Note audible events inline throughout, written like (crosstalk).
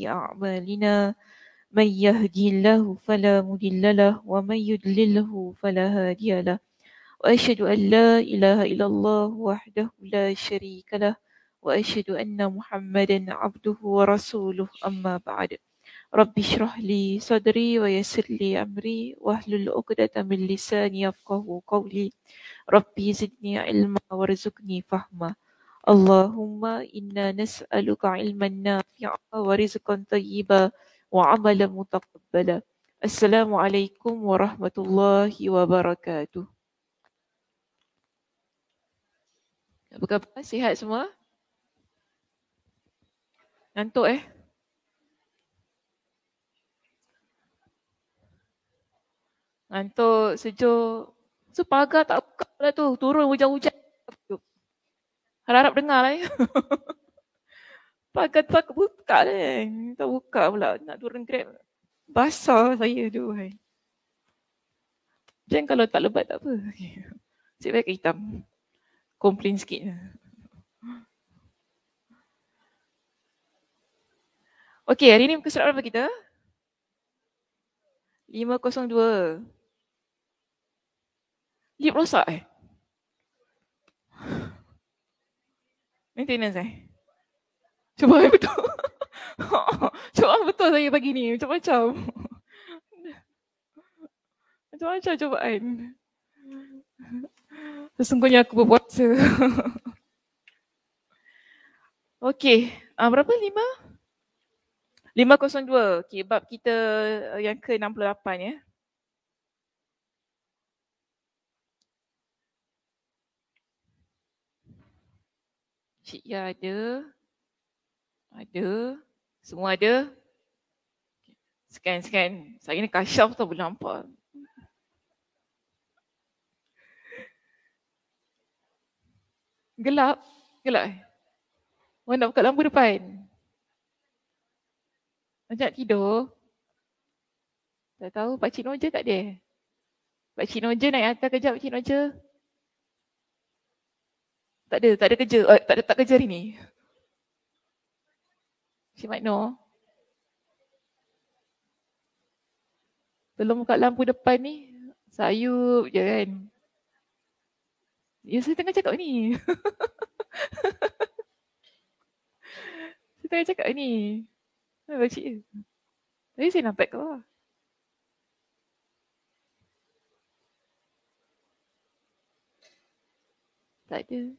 أعمالنا من يهدي الله فلا مضل له ومن يضلله فلا هادي له وأشهد أن لا إله إلا الله وحده لا شريك له وأشهد أن محمدا عبده ورسوله أما بعد رب اشرح لي صدري ويسر لي أمري واحلل عقدة من لساني يفقه قولي ربي زدني علما وارزقني فهما Allahumma inna nas'aluka ilman nafi'a wa rizqan tayyiba wa amalan mutaqabbala. Assalamualaikum warahmatullahi wabarakatuh. Apa khabar? Sihat semua? Ngantuk eh? Ngantuk, sejuk. Sepagar tak buka lah tu. Turun hujan-hujan. Harap-harap dengar lah (laughs) ya. Pakai tu aku buka lah. Tak buka pula. Nak turun grab. Basah saya tu. Hai. Jangan kalau tak lebat tak apa. (laughs) Cik baik hitam. Komplain sikit. Eh. Okey, hari ni muka surat berapa kita? 502. Lip rosak eh. Maintenance eh? Cuba (laughs) betul. Cuba betul saya pagi ni. cuba macam cuba macam cubaan. Sesungguhnya aku berpuasa. (laughs) Okey. Uh, berapa? Lima? 502. Okey, bab kita uh, yang ke-68 ya. Eh. Cik Ya ada? Ada? Semua ada? Scan, scan. Saya ni kasyaf tau boleh nampak. Gelap? Gelap? Mereka nak buka lampu depan? Macam tidur? Tak tahu Pakcik Noja tak ada? Pakcik Noja naik atas kejap Pakcik Noja. Tak ada, tak ada kerja. Oh, tak ada tak kerja hari ni. She might know. Belum buka lampu depan ni, sayup je kan. Ya, saya tengah cakap ni. (laughs) saya tengah cakap ni. Bacik je. Tapi saya nampak kau lah. Tak ada.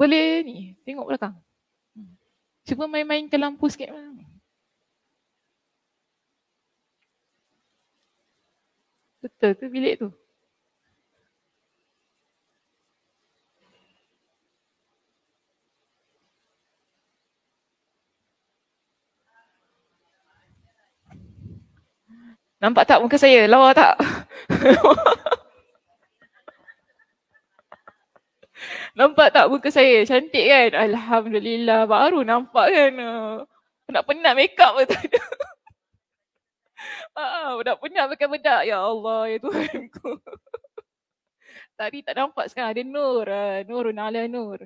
boleh ni tengok belakang. Cuba main-main ke lampu sikit. Betul ke bilik tu? Nampak tak muka saya? Lawa tak? (laughs) Nampak tak muka saya? Cantik kan? Alhamdulillah baru nampak kan. Ah, nak penat make up tu. Ah, uh, punya penat pakai bedak. Ya Allah, ya Tuhan ku. (laughs) Tadi tak nampak sekarang ada nur. Nurun ah, ala nur.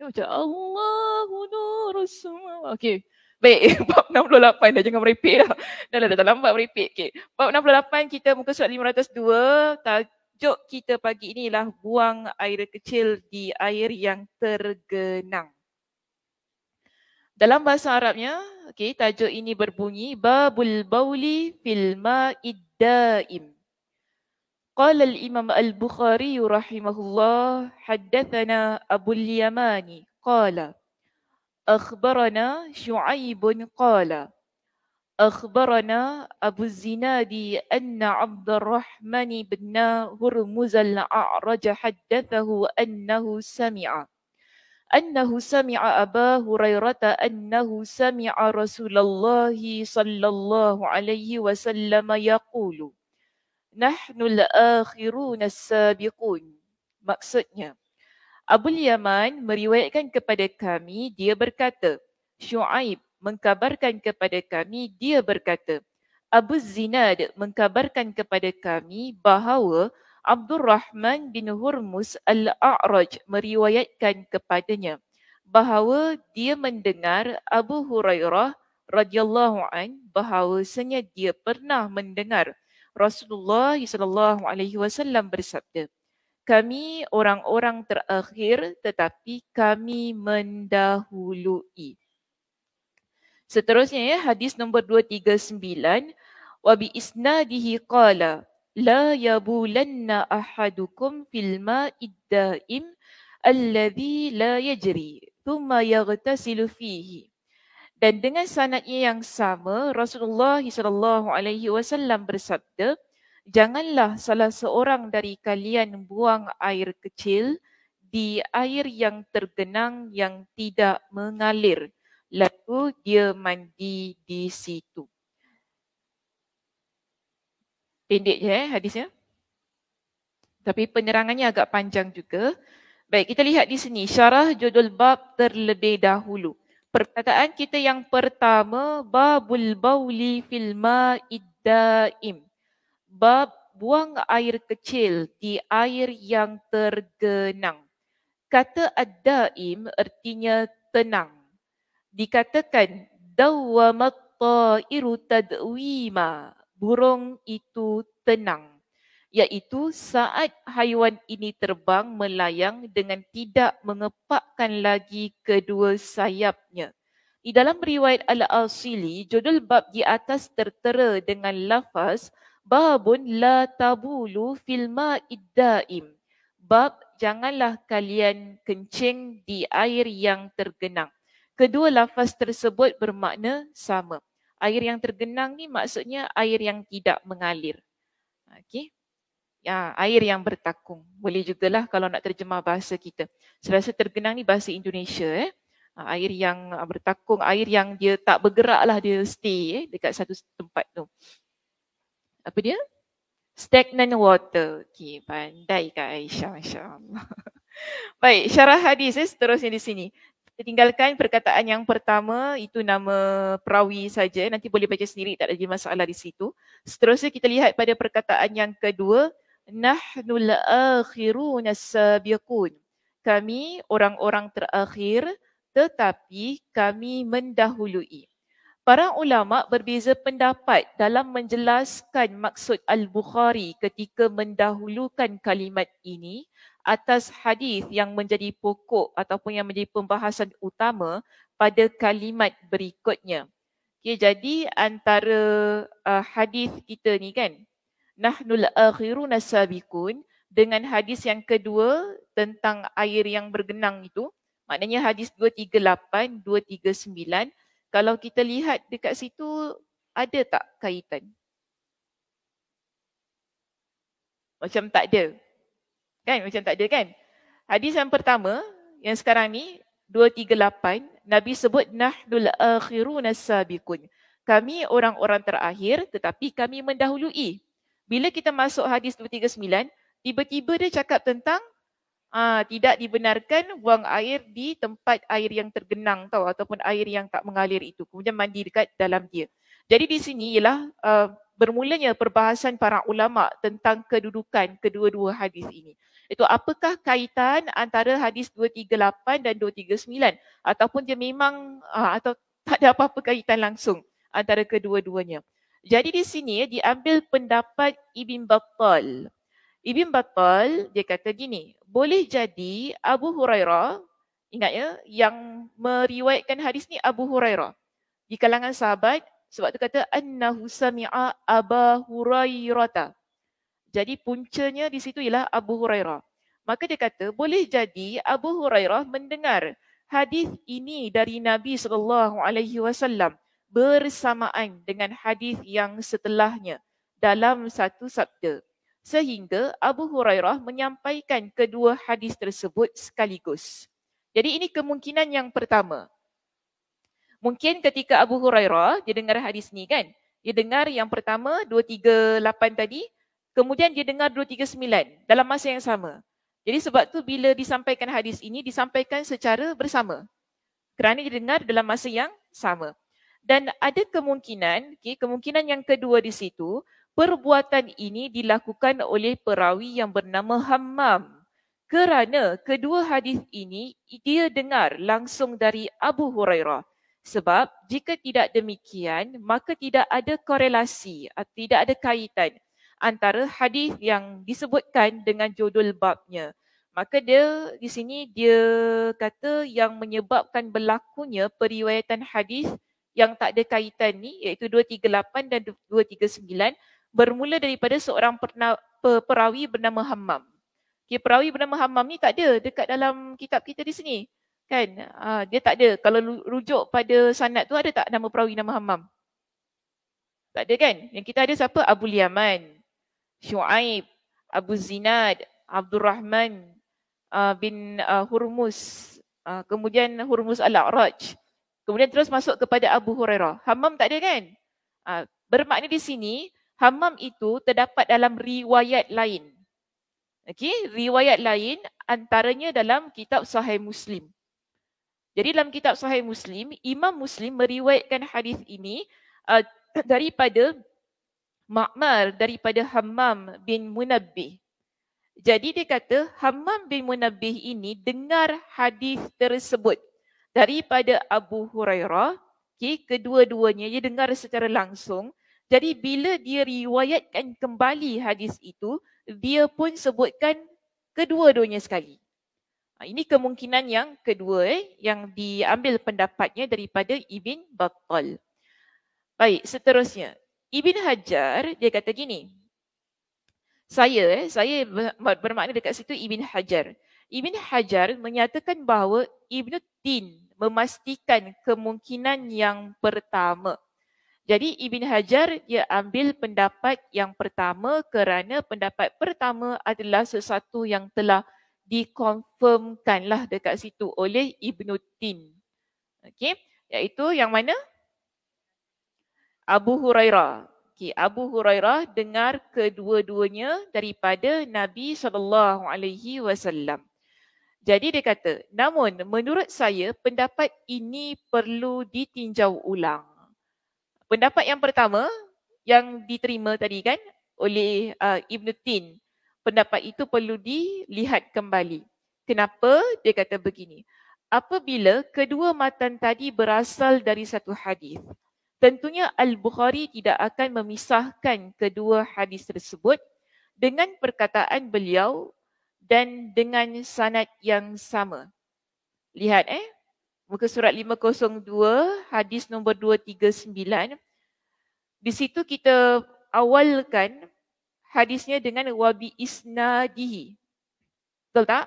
Ya macam Allahu nur semua. Okay, Baik, (laughs) bab 68 dah jangan merepek dah. Dah lah, dah, dah lambat merepek. Okay. Bab 68 kita muka surat 502. Tak, Jom kita pagi inilah buang air kecil di air yang tergenang. Dalam bahasa Arabnya, okay, tajuk ini berbunyi Babul bauli fil ma'id da'im. Imam Al Bukhari, رحمه الله Abu أبو اليمان قال أخبرنا شعيب قال أخبرنا أبو الزناد أن عبد الرحمن بن هرمز الأعرج حدثه أنه سمع أنه سمع أبا هريرة أنه سمع رسول الله صلى الله عليه وسلم يقول نحن الآخرون السابقون maksudnya Abu Yaman meriwayatkan kepada kami dia berkata Syuaib mengkabarkan kepada kami dia berkata Abu Zinad mengkabarkan kepada kami bahawa Abdul Rahman bin Hurmus Al-A'raj meriwayatkan kepadanya bahawa dia mendengar Abu Hurairah radhiyallahu an bahawa sebenarnya dia pernah mendengar Rasulullah sallallahu alaihi wasallam bersabda kami orang-orang terakhir tetapi kami mendahului Seterusnya ya, hadis nombor 239 wa bi isnadihi qala la yabulanna ahadukum fil ma'i da'im alladhi la yajri thumma yaghtasilu fihi dan dengan sanadnya yang sama Rasulullah sallallahu alaihi wasallam bersabda janganlah salah seorang dari kalian buang air kecil di air yang tergenang yang tidak mengalir lalu dia mandi di situ. Pendek je eh, hadisnya. Tapi penerangannya agak panjang juga. Baik, kita lihat di sini syarah judul bab terlebih dahulu. Perkataan kita yang pertama babul bauli fil ma'id daim. Bab buang air kecil di air yang tergenang. Kata ad-daim ertinya tenang dikatakan dawamat ta'iru tadwima burung itu tenang iaitu saat haiwan ini terbang melayang dengan tidak mengepakkan lagi kedua sayapnya di dalam riwayat al-asili judul bab di atas tertera dengan lafaz babun la tabulu fil ma'id daim bab janganlah kalian kencing di air yang tergenang Kedua lafaz tersebut bermakna sama. Air yang tergenang ni maksudnya air yang tidak mengalir. okay? Ya, air yang bertakung. Boleh juga lah kalau nak terjemah bahasa kita. Saya rasa tergenang ni bahasa Indonesia eh. Ah, air yang ah, bertakung, air yang dia tak bergerak lah dia stay eh, dekat satu tempat tu. Apa dia? Stagnant water. Okey, pandai Kak Aisyah. Masya (laughs) Baik, syarah hadis eh, seterusnya di sini kita tinggalkan perkataan yang pertama itu nama perawi saja nanti boleh baca sendiri tak ada masalah di situ seterusnya kita lihat pada perkataan yang kedua nahnu al-akhirun kami orang-orang terakhir tetapi kami mendahului para ulama berbeza pendapat dalam menjelaskan maksud al-bukhari ketika mendahulukan kalimat ini atas hadis yang menjadi pokok ataupun yang menjadi pembahasan utama pada kalimat berikutnya. Okay, jadi antara uh, hadis kita ni kan nahnul akhiruna sabiqun dengan hadis yang kedua tentang air yang bergenang itu maknanya hadis 238 239 kalau kita lihat dekat situ ada tak kaitan? Macam tak ada. Kan macam tak ada kan? Hadis yang pertama yang sekarang ni 238 Nabi sebut nahdul akhirun sabiqun. Kami orang-orang terakhir tetapi kami mendahului. Bila kita masuk hadis 239, tiba-tiba dia cakap tentang aa, ah, tidak dibenarkan buang air di tempat air yang tergenang tau ataupun air yang tak mengalir itu. Kemudian mandi dekat dalam dia. Jadi di sini ialah aa, ah, bermulanya perbahasan para ulama tentang kedudukan kedua-dua hadis ini. Itu apakah kaitan antara hadis 238 dan 239 ataupun dia memang ah, atau tak ada apa-apa kaitan langsung antara kedua-duanya. Jadi di sini diambil pendapat Ibn Battal. Ibn Battal dia kata gini, boleh jadi Abu Hurairah ingat ya yang meriwayatkan hadis ni Abu Hurairah di kalangan sahabat sebab tu kata annahu sami'a Abu Hurairah. Jadi puncanya di situ ialah Abu Hurairah. Maka dia kata boleh jadi Abu Hurairah mendengar hadis ini dari Nabi sallallahu alaihi wasallam bersamaan dengan hadis yang setelahnya dalam satu sabda. Sehingga Abu Hurairah menyampaikan kedua hadis tersebut sekaligus. Jadi ini kemungkinan yang pertama. Mungkin ketika Abu Hurairah dia dengar hadis ni kan. Dia dengar yang pertama 238 tadi. Kemudian dia dengar 239 dalam masa yang sama. Jadi sebab tu bila disampaikan hadis ini disampaikan secara bersama. Kerana dia dengar dalam masa yang sama. Dan ada kemungkinan, okay, kemungkinan yang kedua di situ, perbuatan ini dilakukan oleh perawi yang bernama Hammam. Kerana kedua hadis ini dia dengar langsung dari Abu Hurairah. Sebab jika tidak demikian, maka tidak ada korelasi, tidak ada kaitan antara hadis yang disebutkan dengan judul babnya. Maka dia di sini dia kata yang menyebabkan berlakunya periwayatan hadis yang tak ada kaitan ni iaitu 238 dan 239 bermula daripada seorang perawi bernama Hammam. Okay, perawi bernama Hammam ni tak ada dekat dalam kitab kita di sini. Kan? Uh, dia tak ada. Kalau rujuk pada sanad tu ada tak nama perawi nama hamam? Tak ada kan? Yang kita ada siapa? Abu Yaman, Shu'aib, Abu Zinad, Abdul Rahman uh, ah, bin uh, ah, Hurmus. Uh, kemudian Hurmus Al-A'raj. Kemudian terus masuk kepada Abu Hurairah. Hamam tak ada kan? Uh, bermakna di sini, hamam itu terdapat dalam riwayat lain. Okey, riwayat lain antaranya dalam kitab Sahih Muslim. Jadi dalam kitab Sahih Muslim, Imam Muslim meriwayatkan hadis ini uh, (clears throat) daripada Ma'mar daripada Hammam bin Munabbih. Jadi dia kata Hammam bin Munabbih ini dengar hadis tersebut daripada Abu Hurairah. Okay, kedua-duanya dia dengar secara langsung. Jadi bila dia riwayatkan kembali hadis itu, dia pun sebutkan kedua-duanya sekali. Ha, ini kemungkinan yang kedua eh, yang diambil pendapatnya daripada Ibn Battal. Baik, seterusnya. Ibn Hajar, dia kata gini. Saya, eh, saya bermakna dekat situ Ibn Hajar. Ibn Hajar menyatakan bahawa Ibn Tin memastikan kemungkinan yang pertama. Jadi Ibn Hajar dia ambil pendapat yang pertama kerana pendapat pertama adalah sesuatu yang telah dikonfirmkanlah dekat situ oleh Ibn Tin. Okey, iaitu yang mana? Abu Hurairah. okay, Abu Hurairah dengar kedua-duanya daripada Nabi saw. Jadi dia kata, namun menurut saya pendapat ini perlu ditinjau ulang. Pendapat yang pertama yang diterima tadi kan oleh uh, Ibn Tin pendapat itu perlu dilihat kembali. Kenapa? Dia kata begini. Apabila kedua matan tadi berasal dari satu hadis, tentunya Al-Bukhari tidak akan memisahkan kedua hadis tersebut dengan perkataan beliau dan dengan sanad yang sama. Lihat eh. Muka surat 502, hadis nombor 239. Di situ kita awalkan hadisnya dengan wabi isnadihi. Betul tak?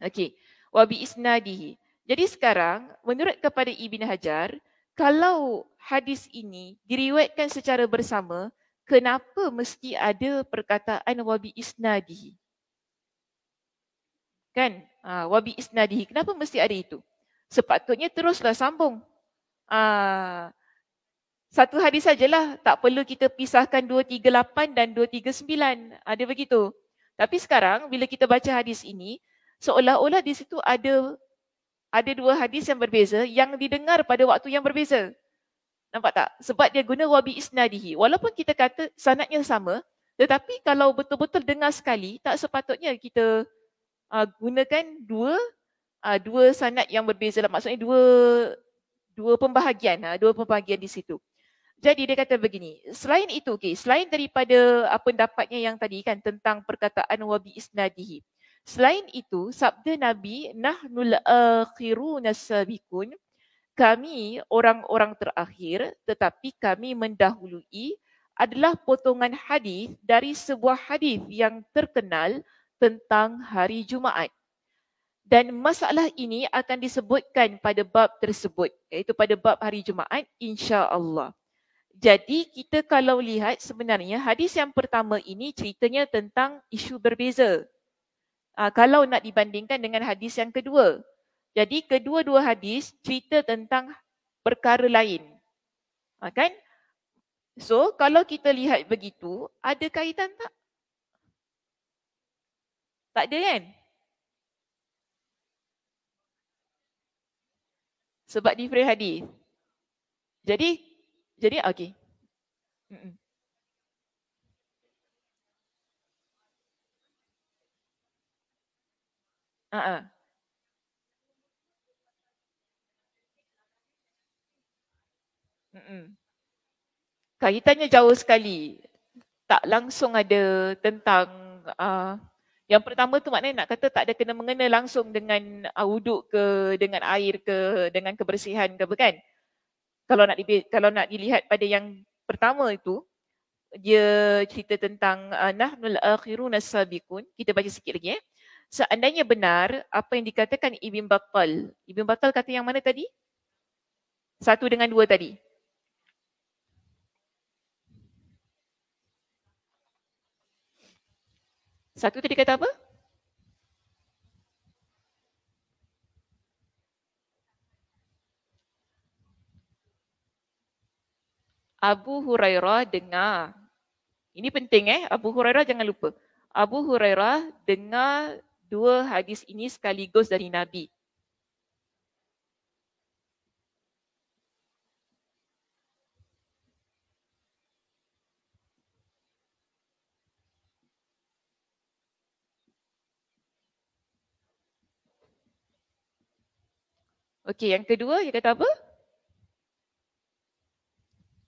Okey. Wabi isnadihi. Jadi sekarang menurut kepada Ibn Hajar, kalau hadis ini diriwayatkan secara bersama, kenapa mesti ada perkataan wabi isnadihi? Kan? Ha, wabi isnadihi. Kenapa mesti ada itu? Sepatutnya teruslah sambung. Ah, satu hadis sajalah tak perlu kita pisahkan 238 dan 239 ada ah, begitu tapi sekarang bila kita baca hadis ini seolah-olah di situ ada ada dua hadis yang berbeza yang didengar pada waktu yang berbeza nampak tak sebab dia guna wabi isnadihi walaupun kita kata sanadnya sama tetapi kalau betul-betul dengar sekali tak sepatutnya kita uh, gunakan dua uh, dua sanad yang berbeza lah. maksudnya dua dua pembahagian dua pembahagian di situ. Jadi dia kata begini, selain itu, okay, selain daripada uh, pendapatnya yang tadi kan tentang perkataan wabi isnadihi, selain itu sabda Nabi, nahnul akhiruna sabikun, kami orang-orang terakhir tetapi kami mendahului adalah potongan hadis dari sebuah hadis yang terkenal tentang hari Jumaat. Dan masalah ini akan disebutkan pada bab tersebut, iaitu pada bab hari Jumaat insya-Allah. Jadi kita kalau lihat sebenarnya hadis yang pertama ini ceritanya tentang isu berbeza. Uh, kalau nak dibandingkan dengan hadis yang kedua. Jadi kedua-dua hadis cerita tentang perkara lain. Uh, kan? So kalau kita lihat begitu, ada kaitan tak? Tak ada kan? Sebab different hadis. Jadi jadi okey. Ha ah. Hmm. Kaitannya jauh sekali. Tak langsung ada tentang uh, yang pertama tu maknanya nak kata tak ada kena mengena langsung dengan uh, wuduk ke, dengan air ke, dengan kebersihan ke bukan? Ke, kalau nak dibi- kalau nak dilihat pada yang pertama itu dia cerita tentang uh, nahnul akhiruna sabiqun kita baca sikit lagi eh seandainya benar apa yang dikatakan ibn battal ibn battal kata yang mana tadi satu dengan dua tadi satu tadi kata apa Abu Hurairah dengar. Ini penting eh, Abu Hurairah jangan lupa. Abu Hurairah dengar dua hadis ini sekaligus dari Nabi. Okey, yang kedua dia kata apa?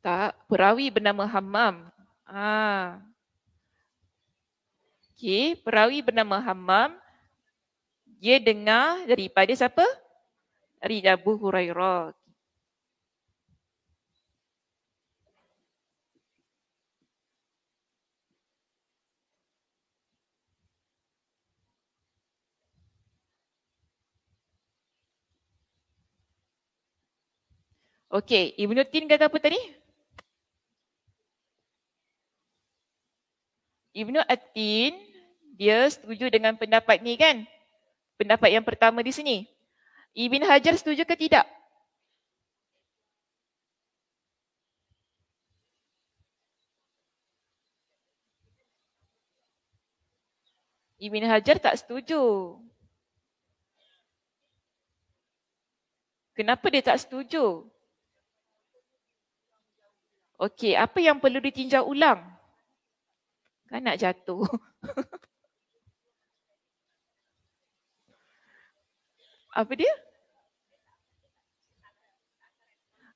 Tak, perawi bernama Hammam. Ah. Okey, perawi bernama Hammam dia dengar daripada siapa? Dari Abu Hurairah. Okey, Ibnu Tin kata apa tadi? Ibnu Atin dia setuju dengan pendapat ni kan? Pendapat yang pertama di sini. Ibn Hajar setuju ke tidak? Ibn Hajar tak setuju. Kenapa dia tak setuju? Okey, apa yang perlu ditinjau ulang? Kan nak jatuh. (laughs) Apa dia?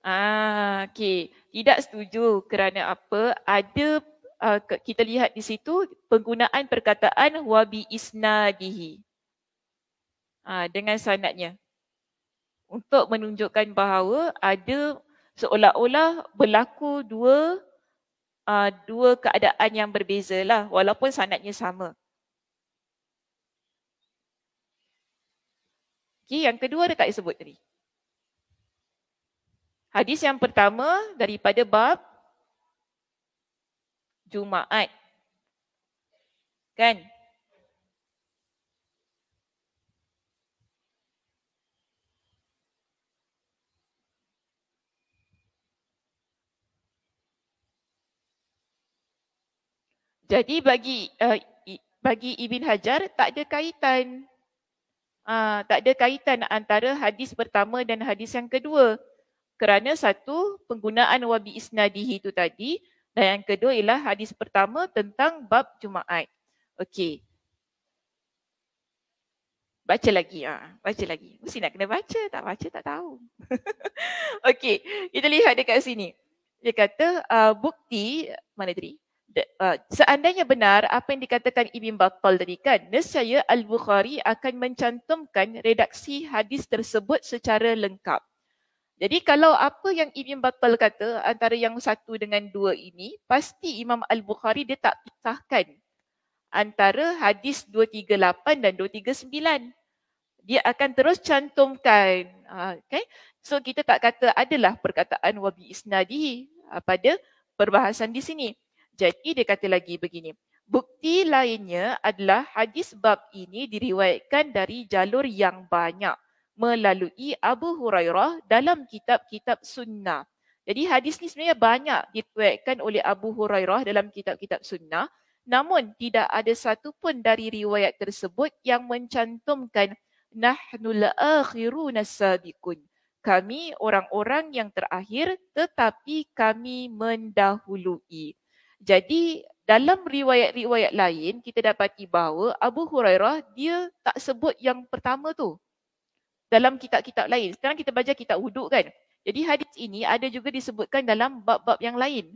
Ah, okay. Tidak setuju kerana apa? Ada uh, kita lihat di situ penggunaan perkataan wabi isnadihi uh, dengan sanatnya untuk menunjukkan bahawa ada seolah-olah berlaku dua uh, dua keadaan yang berbeza lah walaupun sanatnya sama. Okay, yang kedua dia tak disebut tadi. Hadis yang pertama daripada bab Jumaat. Kan? Jadi bagi uh, bagi Ibn Hajar tak ada kaitan. Uh, tak ada kaitan antara hadis pertama dan hadis yang kedua. Kerana satu penggunaan wabi isnadihi itu tadi dan yang kedua ialah hadis pertama tentang bab Jumaat. Okey. Baca lagi ah, ha. baca lagi. Mesti nak kena baca, tak baca tak tahu. (laughs) Okey, kita lihat dekat sini. Dia kata uh, bukti mana tadi? Ah, seandainya benar apa yang dikatakan Ibn Battal tadi kan, nescaya Al-Bukhari akan mencantumkan redaksi hadis tersebut secara lengkap. Jadi kalau apa yang Ibn Battal kata antara yang satu dengan dua ini, pasti Imam Al-Bukhari dia tak pisahkan antara hadis 238 dan 239 dia akan terus cantumkan. Ah, okay. So kita tak kata adalah perkataan wabi isnadi ah, pada perbahasan di sini. Jadi dia kata lagi begini. Bukti lainnya adalah hadis bab ini diriwayatkan dari jalur yang banyak melalui Abu Hurairah dalam kitab-kitab sunnah. Jadi hadis ni sebenarnya banyak diriwayatkan oleh Abu Hurairah dalam kitab-kitab sunnah. Namun tidak ada satu pun dari riwayat tersebut yang mencantumkan nahnu akhirun sabiqun. Kami orang-orang yang terakhir tetapi kami mendahului. Jadi dalam riwayat-riwayat lain kita dapati bahawa Abu Hurairah dia tak sebut yang pertama tu. Dalam kitab-kitab lain. Sekarang kita baca kitab wuduk kan. Jadi hadis ini ada juga disebutkan dalam bab-bab yang lain.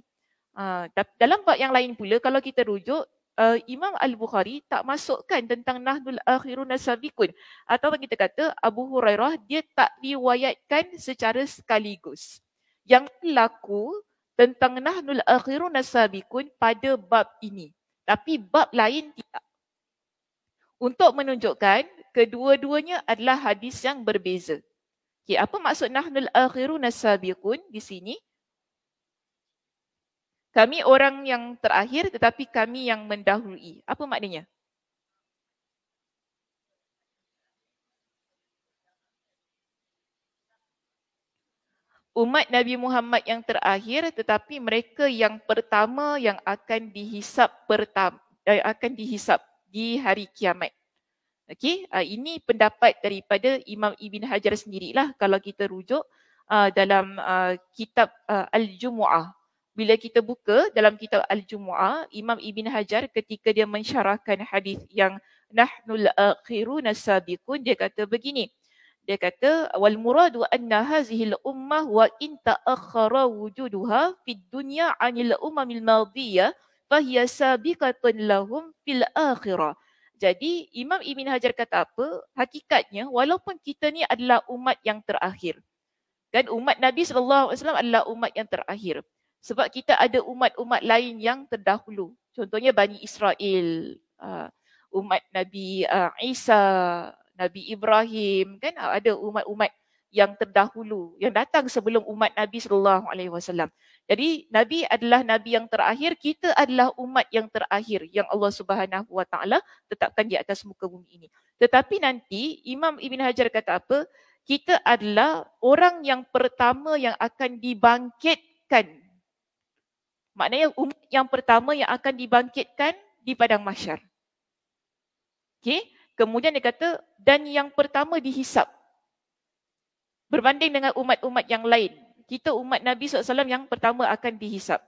Uh, dalam bab yang lain pula kalau kita rujuk uh, Imam Al-Bukhari tak masukkan tentang Nahdul Akhirun Nasabikun atau kita kata Abu Hurairah dia tak riwayatkan secara sekaligus. Yang berlaku tentang nahnul akhirun sabiqun pada bab ini. Tapi bab lain tidak. Untuk menunjukkan kedua-duanya adalah hadis yang berbeza. Okay, apa maksud nahnul akhirun sabiqun di sini? Kami orang yang terakhir tetapi kami yang mendahului. Apa maknanya? umat Nabi Muhammad yang terakhir tetapi mereka yang pertama yang akan dihisap pertama eh, akan dihisap di hari kiamat. Okey, uh, ini pendapat daripada Imam Ibn Hajar sendirilah kalau kita rujuk uh, dalam uh, kitab uh, Al-Jumu'ah. Bila kita buka dalam kitab Al-Jumu'ah, Imam Ibn Hajar ketika dia mensyarahkan hadis yang nahnul akhiruna sabiqun dia kata begini dia kata wal muradu anna hazihi al ummah wa in ta'akhkhara wujuduha fid dunya 'anil umamil madiyah fahiya sabiqatun lahum fil akhirah jadi imam ibn hajar kata apa hakikatnya walaupun kita ni adalah umat yang terakhir dan umat nabi sallallahu alaihi wasallam adalah umat yang terakhir sebab kita ada umat-umat lain yang terdahulu contohnya bani israel ah, umat nabi ah, isa Nabi Ibrahim kan ah, ada umat-umat yang terdahulu yang datang sebelum umat Nabi sallallahu alaihi wasallam. Jadi nabi adalah nabi yang terakhir, kita adalah umat yang terakhir yang Allah Subhanahu wa taala tetapkan di atas muka bumi ini. Tetapi nanti Imam Ibn Hajar kata apa? Kita adalah orang yang pertama yang akan dibangkitkan. Maknanya umat yang pertama yang akan dibangkitkan di padang mahsyar. Okey? Kemudian dia kata dan yang pertama dihisap. Berbanding dengan umat-umat yang lain. Kita umat Nabi SAW yang pertama akan dihisap.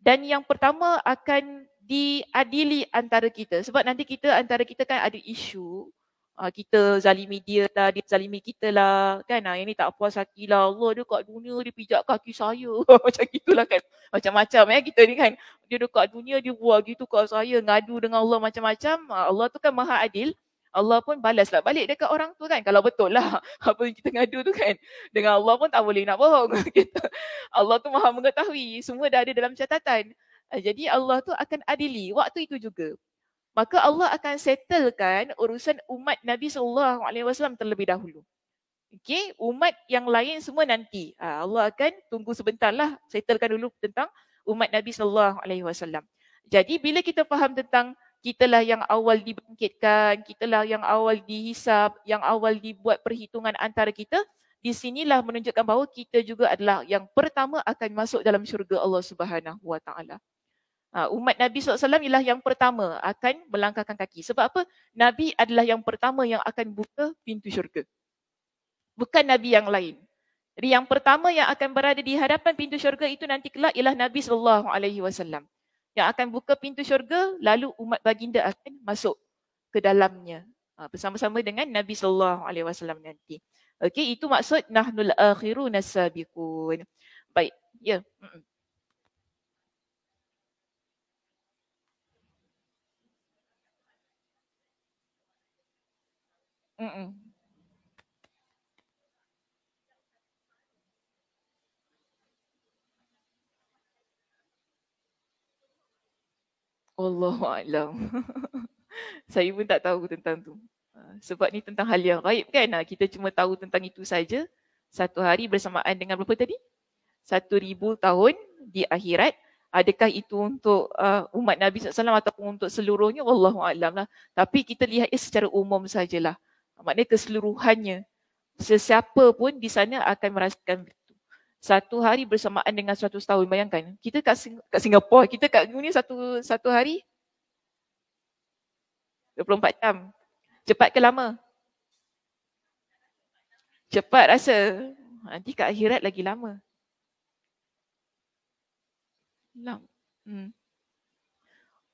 Dan yang pertama akan diadili antara kita. Sebab nanti kita antara kita kan ada isu. Ah, kita zalimi dia lah, dia zalimi kita lah. Kan ah, yang ni tak puas hati lah. Allah dia kat dunia dia pijak kaki saya. (laughs) Macam gitulah kan. Macam-macam eh kita ni kan. Dia dekat dunia dia buat gitu kat saya. Ngadu dengan Allah macam-macam. Ah, Allah tu kan maha adil. Allah pun balaslah balik dekat orang tu kan. Kalau betul lah (laughs) apa yang kita ngadu tu kan. Dengan Allah pun tak boleh nak bohong. (laughs) Allah tu maha mengetahui. Semua dah ada dalam catatan. Ah, jadi Allah tu akan adili waktu itu juga. Maka Allah akan settlekan urusan umat Nabi sallallahu alaihi wasallam terlebih dahulu. Okay, umat yang lain semua nanti. Ah, Allah akan tunggu sebentarlah settlekan dulu tentang umat Nabi sallallahu alaihi wasallam. Jadi bila kita faham tentang kitalah yang awal dibangkitkan, kitalah yang awal dihisap, yang awal dibuat perhitungan antara kita, di sinilah menunjukkan bahawa kita juga adalah yang pertama akan masuk dalam syurga Allah Subhanahu Wa ha, Umat Nabi SAW ialah yang pertama akan melangkahkan kaki. Sebab apa? Nabi adalah yang pertama yang akan buka pintu syurga. Bukan Nabi yang lain. Jadi yang pertama yang akan berada di hadapan pintu syurga itu nanti kelak ialah Nabi SAW yang akan buka pintu syurga lalu umat baginda akan masuk ke dalamnya ha, bersama-sama dengan Nabi sallallahu alaihi wasallam nanti. Okey itu maksud nahnul akhirun sabiqun. Baik. Ya. Yeah. Mm-mm. Allah alam. (laughs) saya pun tak tahu tentang tu. Ah, sebab ni tentang hal yang raib kan. Ah, kita cuma tahu tentang itu saja. Satu hari bersamaan dengan berapa tadi? Satu ribu tahun di akhirat. Adakah itu untuk uh, umat Nabi SAW ataupun untuk seluruhnya? Allah alam lah. Tapi kita lihat secara umum sajalah. Maknanya keseluruhannya. Sesiapa pun di sana akan merasakan satu hari bersamaan dengan 100 tahun. Bayangkan, kita kat, Sing- kat Singapura, kita kat dunia satu satu hari 24 jam. Cepat ke lama? Cepat rasa. Nanti kat akhirat lagi lama. Lama. Hmm.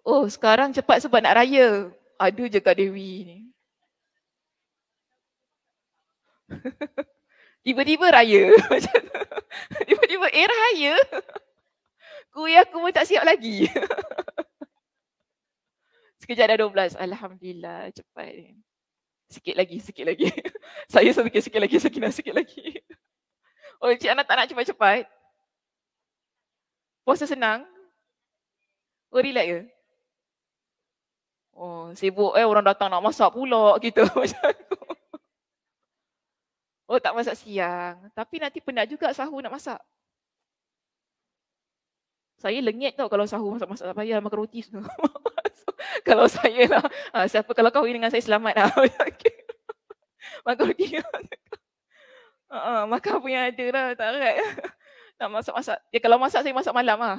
Oh, sekarang cepat sebab nak raya. Ada je Kak Dewi ni. (laughs) Tiba-tiba raya (laughs) macam (laughs) Tiba-tiba era eh, raya. (laughs) Kuih aku pun tak siap lagi. (laughs) Sekejap dah 12. Alhamdulillah. Cepat. Sikit lagi, sikit lagi. Saya sedikit sikit lagi, Sakinah sikit lagi. Oh, Encik Ana tak nak cepat-cepat. Puasa senang. Oh, relax ke? Oh, sibuk eh orang datang nak masak pula kita macam tu. Oh tak masak siang. Tapi nanti penat juga sahur nak masak. Saya lengit tau kalau sahur masak-masak. Tak payah makan roti semua. (laughs) so, kalau saya lah. Ha, siapa, kalau kahwin dengan saya selamat lah. (laughs) okay. Makan roti. (laughs) ha, makan apa yang ada lah. Tak harap. Nak masak-masak. Ya, kalau masak saya masak malam lah.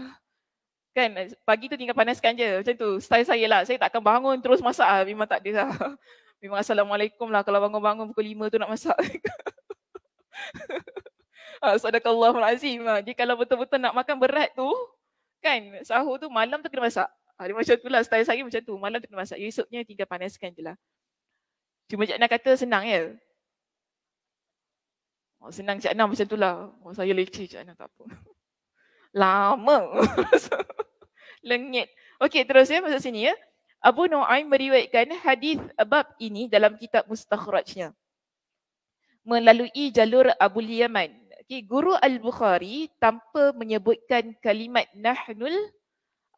Kan pagi tu tinggal panaskan je. Macam tu style saya lah. Saya takkan bangun terus masak lah. Memang tak ada lah. Memang Assalamualaikum lah kalau bangun-bangun pukul 5 tu nak masak ha, (laughs) ah, sadakallah ma'azim. Ha. Ah, dia kalau betul-betul nak makan berat tu, kan sahur tu malam tu kena masak. Ha, dia macam tu lah, style saya macam tu. Malam tu kena masak, esoknya tinggal panaskan je lah. Cuma Cik Anah kata senang ya. Oh, senang Cik Anah macam tu lah. Oh, saya leceh Cik Anah tak apa. (laughs) Lama. (laughs) Lengit. Okey, terus ya masuk sini ya. Abu Nu'aim meriwayatkan hadis bab ini dalam kitab mustakhrajnya melalui jalur Abu Yaman. Okay, Guru Al-Bukhari tanpa menyebutkan kalimat nahnul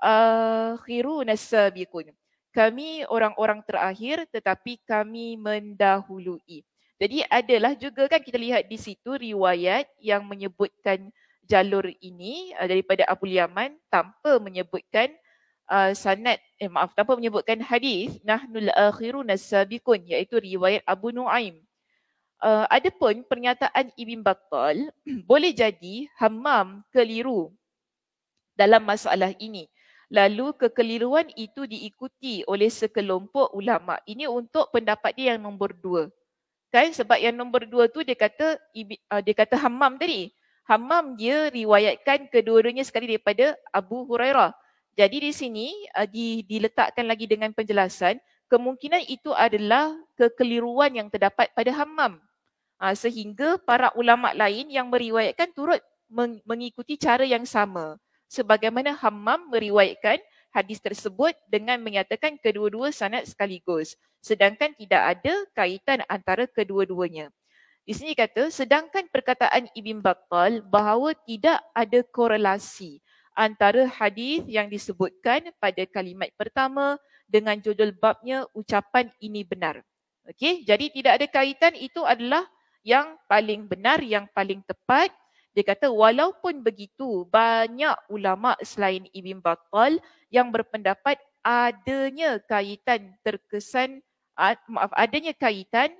akhiru nasabikun. Kami orang-orang terakhir tetapi kami mendahului. Jadi adalah juga kan kita lihat di situ riwayat yang menyebutkan jalur ini uh, daripada Abu Yaman tanpa menyebutkan uh, sanad eh maaf tanpa menyebutkan hadis nahnul akhiru nasabikun iaitu riwayat Abu Nuaim uh, eh, adapun pernyataan Ibn Battal (clears throat) boleh jadi Hamam keliru dalam masalah ini lalu kekeliruan itu diikuti oleh sekelompok ulama ini untuk pendapat dia yang nombor dua. kan sebab yang nombor dua tu dia kata uh, dia kata Hammam tadi Hamam dia riwayatkan kedua-duanya sekali daripada Abu Hurairah jadi di sini uh, di, diletakkan lagi dengan penjelasan kemungkinan itu adalah kekeliruan yang terdapat pada Hamam. Ah, sehingga para ulama lain yang meriwayatkan turut mengikuti cara yang sama sebagaimana Hammam meriwayatkan hadis tersebut dengan menyatakan kedua-dua sanad sekaligus sedangkan tidak ada kaitan antara kedua-duanya di sini kata sedangkan perkataan Ibn Battal bahawa tidak ada korelasi antara hadis yang disebutkan pada kalimat pertama dengan judul babnya ucapan ini benar okey jadi tidak ada kaitan itu adalah yang paling benar yang paling tepat dia kata walaupun begitu banyak ulama selain Ibn Battal yang berpendapat adanya kaitan terkesan maaf adanya kaitan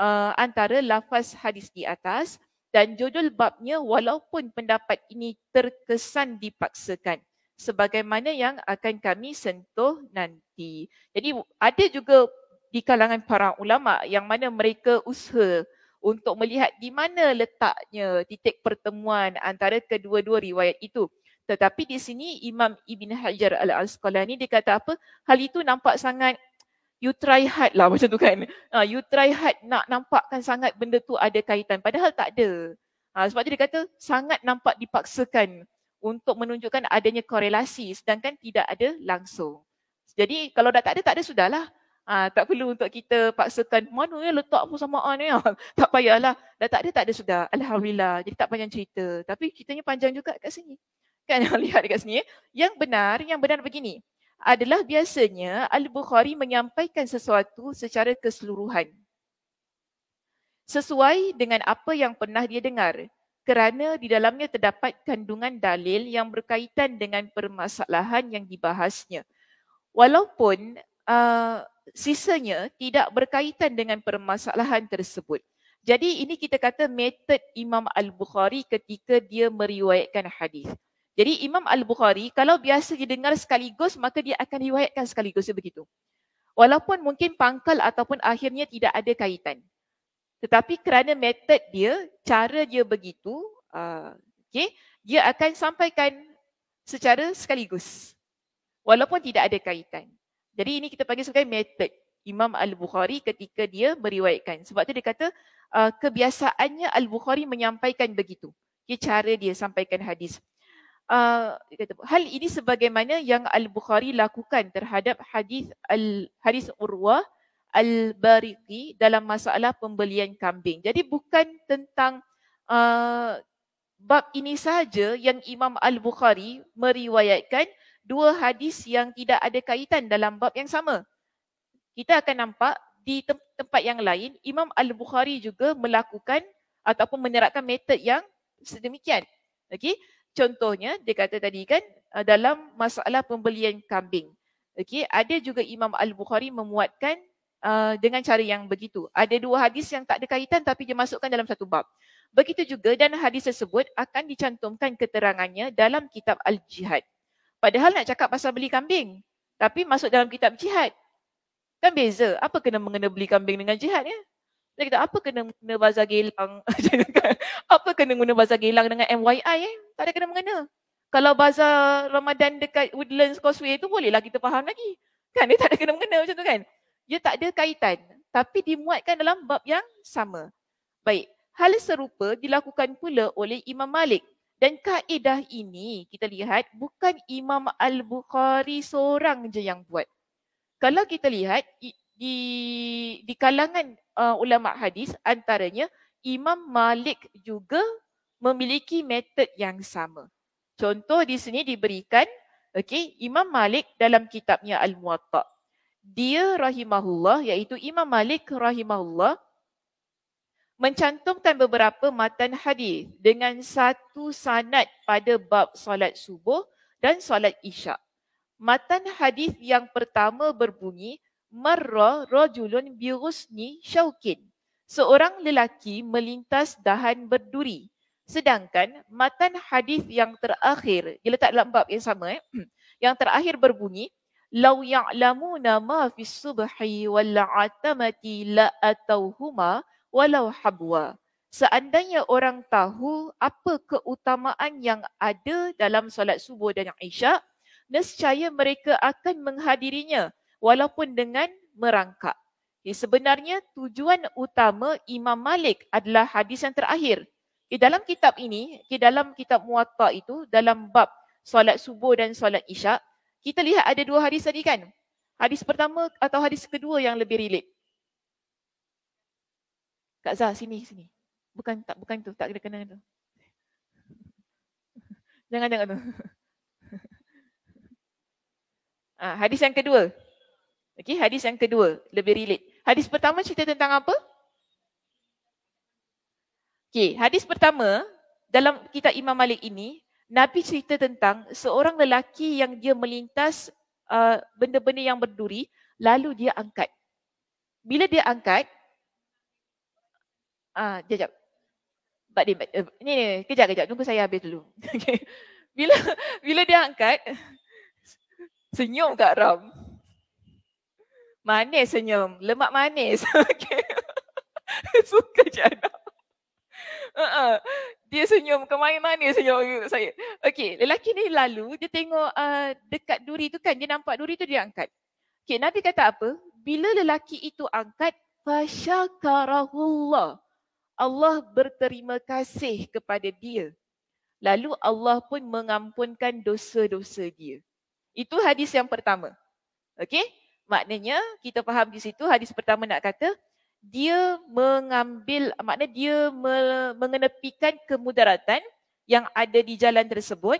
uh, antara lafaz hadis di atas dan judul babnya walaupun pendapat ini terkesan dipaksakan sebagaimana yang akan kami sentuh nanti. Jadi ada juga di kalangan para ulama yang mana mereka usaha untuk melihat di mana letaknya titik pertemuan antara kedua-dua riwayat itu. Tetapi di sini Imam Ibn Hajar al-Asqalani dia kata apa? Hal itu nampak sangat you try hard lah macam tu kan. Ha, you try hard nak nampakkan sangat benda tu ada kaitan. Padahal tak ada. Ha, sebab tu dia kata sangat nampak dipaksakan untuk menunjukkan adanya korelasi sedangkan tidak ada langsung. Jadi kalau dah tak ada, tak ada sudahlah. Ah tak perlu untuk kita paksakan mana ya letak pun sama ah ni. Ya. (laughs) Tak payahlah. Dah tak ada tak ada sudah. Alhamdulillah. Jadi tak panjang cerita. Tapi ceritanya panjang juga kat sini. Kan yang (laughs) lihat dekat sini. Eh. Yang benar, yang benar begini. Adalah biasanya Al-Bukhari menyampaikan sesuatu secara keseluruhan. Sesuai dengan apa yang pernah dia dengar. Kerana di dalamnya terdapat kandungan dalil yang berkaitan dengan permasalahan yang dibahasnya. Walaupun uh, sisanya tidak berkaitan dengan permasalahan tersebut. Jadi ini kita kata method Imam Al-Bukhari ketika dia meriwayatkan hadis. Jadi Imam Al-Bukhari kalau biasa dia dengar sekaligus maka dia akan riwayatkan sekaligus begitu. Walaupun mungkin pangkal ataupun akhirnya tidak ada kaitan. Tetapi kerana method dia, cara dia begitu, ah, okay, dia akan sampaikan secara sekaligus. Walaupun tidak ada kaitan. Jadi ini kita panggil sebagai method Imam Al-Bukhari ketika dia meriwayatkan. Sebab tu dia kata uh, kebiasaannya Al-Bukhari menyampaikan begitu. Okay, cara dia sampaikan hadis. Uh, kata, hal ini sebagaimana yang Al-Bukhari lakukan terhadap hadis al hadis Urwah Al-Bariqi dalam masalah pembelian kambing. Jadi bukan tentang uh, bab ini saja yang Imam Al-Bukhari meriwayatkan dua hadis yang tidak ada kaitan dalam bab yang sama. Kita akan nampak di tempat yang lain Imam Al-Bukhari juga melakukan ataupun menerapkan metod yang sedemikian. Okay, Contohnya dia kata tadi kan eh, dalam masalah pembelian kambing. Okay, ada juga Imam Al-Bukhari memuatkan uh, dengan cara yang begitu. Ada dua hadis yang tak ada kaitan tapi dia masukkan dalam satu bab. Begitu juga dan hadis tersebut akan dicantumkan keterangannya dalam kitab Al-Jihad. Padahal nak cakap pasal beli kambing. Tapi masuk dalam kitab jihad. Kan beza. Apa kena mengena beli kambing dengan jihad ya? Dia kata, apa kena mengena bazar gelang? (laughs) Kan. apa kena mengena bazar gelang dengan MYI eh? Ya? Tak ada kena mengena. Kalau bazar Ramadan dekat Woodlands Causeway tu bolehlah kita faham lagi. Kan dia tak ada kena mengena macam tu kan? Dia tak ada kaitan. Tapi dimuatkan dalam bab yang sama. Baik. Hal serupa dilakukan pula oleh Imam Malik dan kaedah ini kita lihat bukan Imam Al-Bukhari seorang je yang buat. Kalau kita lihat di di kalangan uh, ulama hadis antaranya Imam Malik juga memiliki metod yang sama. Contoh di sini diberikan okey Imam Malik dalam kitabnya Al-Muwatta. Dia rahimahullah iaitu Imam Malik rahimahullah mencantumkan beberapa matan hadis dengan satu sanad pada bab solat subuh dan solat isyak. Matan hadis yang pertama berbunyi marra rajulun bi ghusni syaukin. Seorang lelaki melintas dahan berduri. Sedangkan matan hadis yang terakhir, diletak dalam bab yang sama eh. (clears throat) Yang terakhir berbunyi Lau ya'lamuna ma fis subhi wal 'atamati la atawhuma walau habwa. Seandainya orang tahu apa keutamaan yang ada dalam solat subuh dan isyak, nescaya mereka akan menghadirinya walaupun dengan merangkak. Okay, sebenarnya tujuan utama Imam Malik adalah hadis yang terakhir. Okay, dalam kitab ini, okay, dalam kitab Muatta itu, dalam bab solat subuh dan solat isyak, kita lihat ada dua hadis tadi kan? Hadis pertama atau hadis kedua yang lebih relate. Kak Zah sini sini. Bukan tak bukan tu, tak kena kena tu. (laughs) jangan jangan tu. ha, (laughs) hadis yang kedua. Okey, hadis yang kedua lebih relate. Hadis pertama cerita tentang apa? Okey, hadis pertama dalam kitab Imam Malik ini, Nabi cerita tentang seorang lelaki yang dia melintas uh, benda-benda yang berduri, lalu dia angkat. Bila dia angkat, Ah, jap. Bak dia eh, ni ni kejar, kejap tunggu saya habis dulu. (laughs) Okay. Bila bila dia angkat (laughs) senyum kat Ram. Manis senyum, lemak manis. (laughs) Okay. Suka je anak. Uh-uh. Dia senyum ke mana-mana senyum saya. Okey, lelaki ni lalu dia tengok uh, dekat duri tu kan dia nampak duri tu dia angkat. Okey, Nabi kata apa? Bila lelaki itu angkat fasyakarahullah. Allah berterima kasih kepada dia. Lalu Allah pun mengampunkan dosa-dosa dia. Itu hadis yang pertama. Okey? Maknanya kita faham di situ hadis pertama nak kata dia mengambil maknanya dia me- mengenepikan kemudaratan yang ada di jalan tersebut.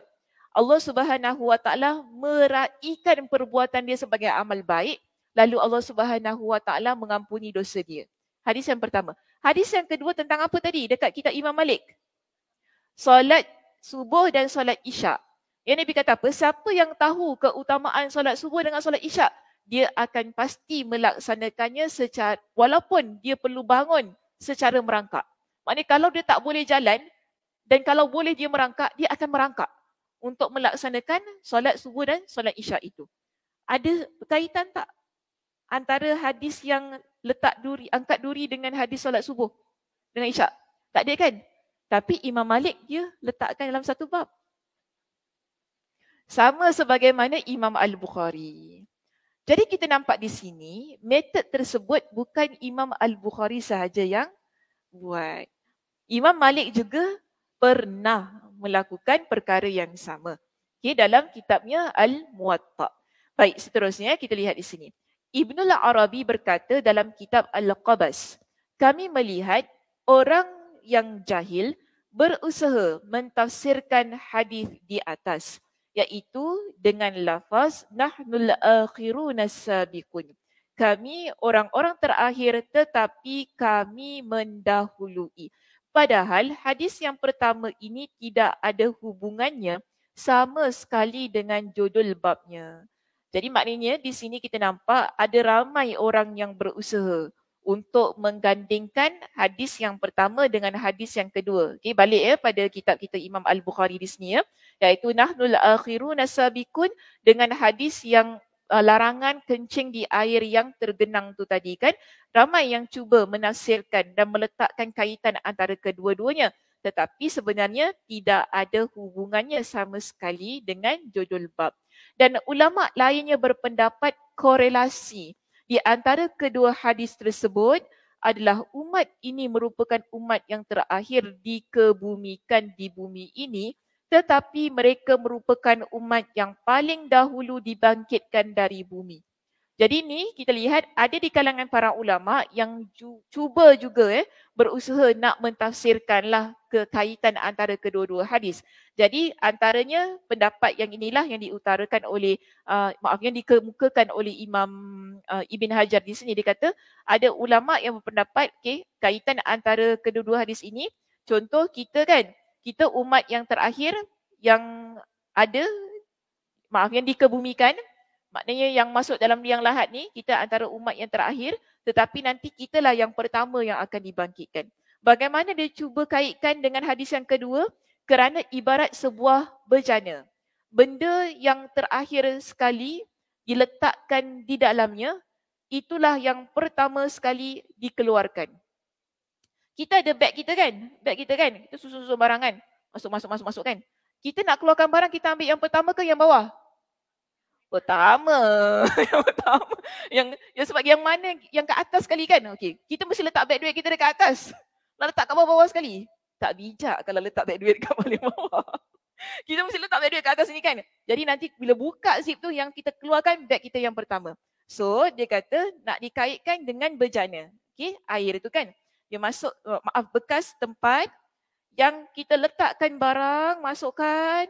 Allah Subhanahu Wa Taala meraikan perbuatan dia sebagai amal baik, lalu Allah Subhanahu Wa Taala mengampuni dosa dia. Hadis yang pertama. Hadis yang kedua tentang apa tadi dekat kita Imam Malik? Solat subuh dan solat isyak. Yang Nabi kata apa? Siapa yang tahu keutamaan solat subuh dengan solat isyak, dia akan pasti melaksanakannya secara, walaupun dia perlu bangun secara merangkak. Maknanya kalau dia tak boleh jalan dan kalau boleh dia merangkak, dia akan merangkak untuk melaksanakan solat subuh dan solat isyak itu. Ada kaitan tak antara hadis yang letak duri, angkat duri dengan hadis solat subuh dengan isyak. Tak ada kan? Tapi Imam Malik dia letakkan dalam satu bab. Sama sebagaimana Imam Al-Bukhari. Jadi kita nampak di sini, metod tersebut bukan Imam Al-Bukhari sahaja yang buat. Imam Malik juga pernah melakukan perkara yang sama. Okay, dalam kitabnya Al-Muwatta. Baik, seterusnya kita lihat di sini. Ibn al-Arabi berkata dalam kitab Al-Qabas, kami melihat orang yang jahil berusaha mentafsirkan hadis di atas iaitu dengan lafaz nahnul akhirun sabiqun kami orang-orang terakhir tetapi kami mendahului padahal hadis yang pertama ini tidak ada hubungannya sama sekali dengan judul babnya jadi maknanya di sini kita nampak ada ramai orang yang berusaha untuk menggandingkan hadis yang pertama dengan hadis yang kedua. Okey balik ya pada kitab kita Imam Al-Bukhari di sini ya iaitu nahnul akhirun sabiqun dengan hadis yang uh, larangan kencing di air yang tergenang tu tadi kan ramai yang cuba menafsirkan dan meletakkan kaitan antara kedua-duanya tetapi sebenarnya tidak ada hubungannya sama sekali dengan judul bab dan ulama lainnya berpendapat korelasi di antara kedua hadis tersebut adalah umat ini merupakan umat yang terakhir dikebumikan di bumi ini tetapi mereka merupakan umat yang paling dahulu dibangkitkan dari bumi. Jadi ni kita lihat ada di kalangan para ulama yang ju- cuba juga eh, berusaha nak mentafsirkanlah kekaitan antara kedua-dua hadis. Jadi antaranya pendapat yang inilah yang diutarakan oleh uh, maaf yang dikemukakan oleh Imam uh, Ibn Hajar di sini dia kata ada ulama yang berpendapat okey kaitan antara kedua-dua hadis ini contoh kita kan kita umat yang terakhir yang ada maaf yang dikebumikan Maknanya yang masuk dalam liang lahat ni, kita antara umat yang terakhir, tetapi nanti kitalah yang pertama yang akan dibangkitkan. Bagaimana dia cuba kaitkan dengan hadis yang kedua? Kerana ibarat sebuah bejana. Benda yang terakhir sekali diletakkan di dalamnya, itulah yang pertama sekali dikeluarkan. Kita ada beg kita kan? Beg kita kan? Kita susun-susun barang kan? Masuk-masuk-masuk-masuk kan? Kita nak keluarkan barang, kita ambil yang pertama ke yang bawah? pertama (laughs) yang pertama yang yang sebab yang mana yang kat atas sekali kan okey kita mesti letak beg duit kita dekat atas nak letak kat bawah-bawah sekali tak bijak kalau letak beg duit kat (laughs) paling bawah kita mesti letak beg duit kat atas ni kan jadi nanti bila buka zip tu yang kita keluarkan beg kita yang pertama so dia kata nak dikaitkan dengan berjana okey air tu kan dia masuk oh, maaf bekas tempat yang kita letakkan barang masukkan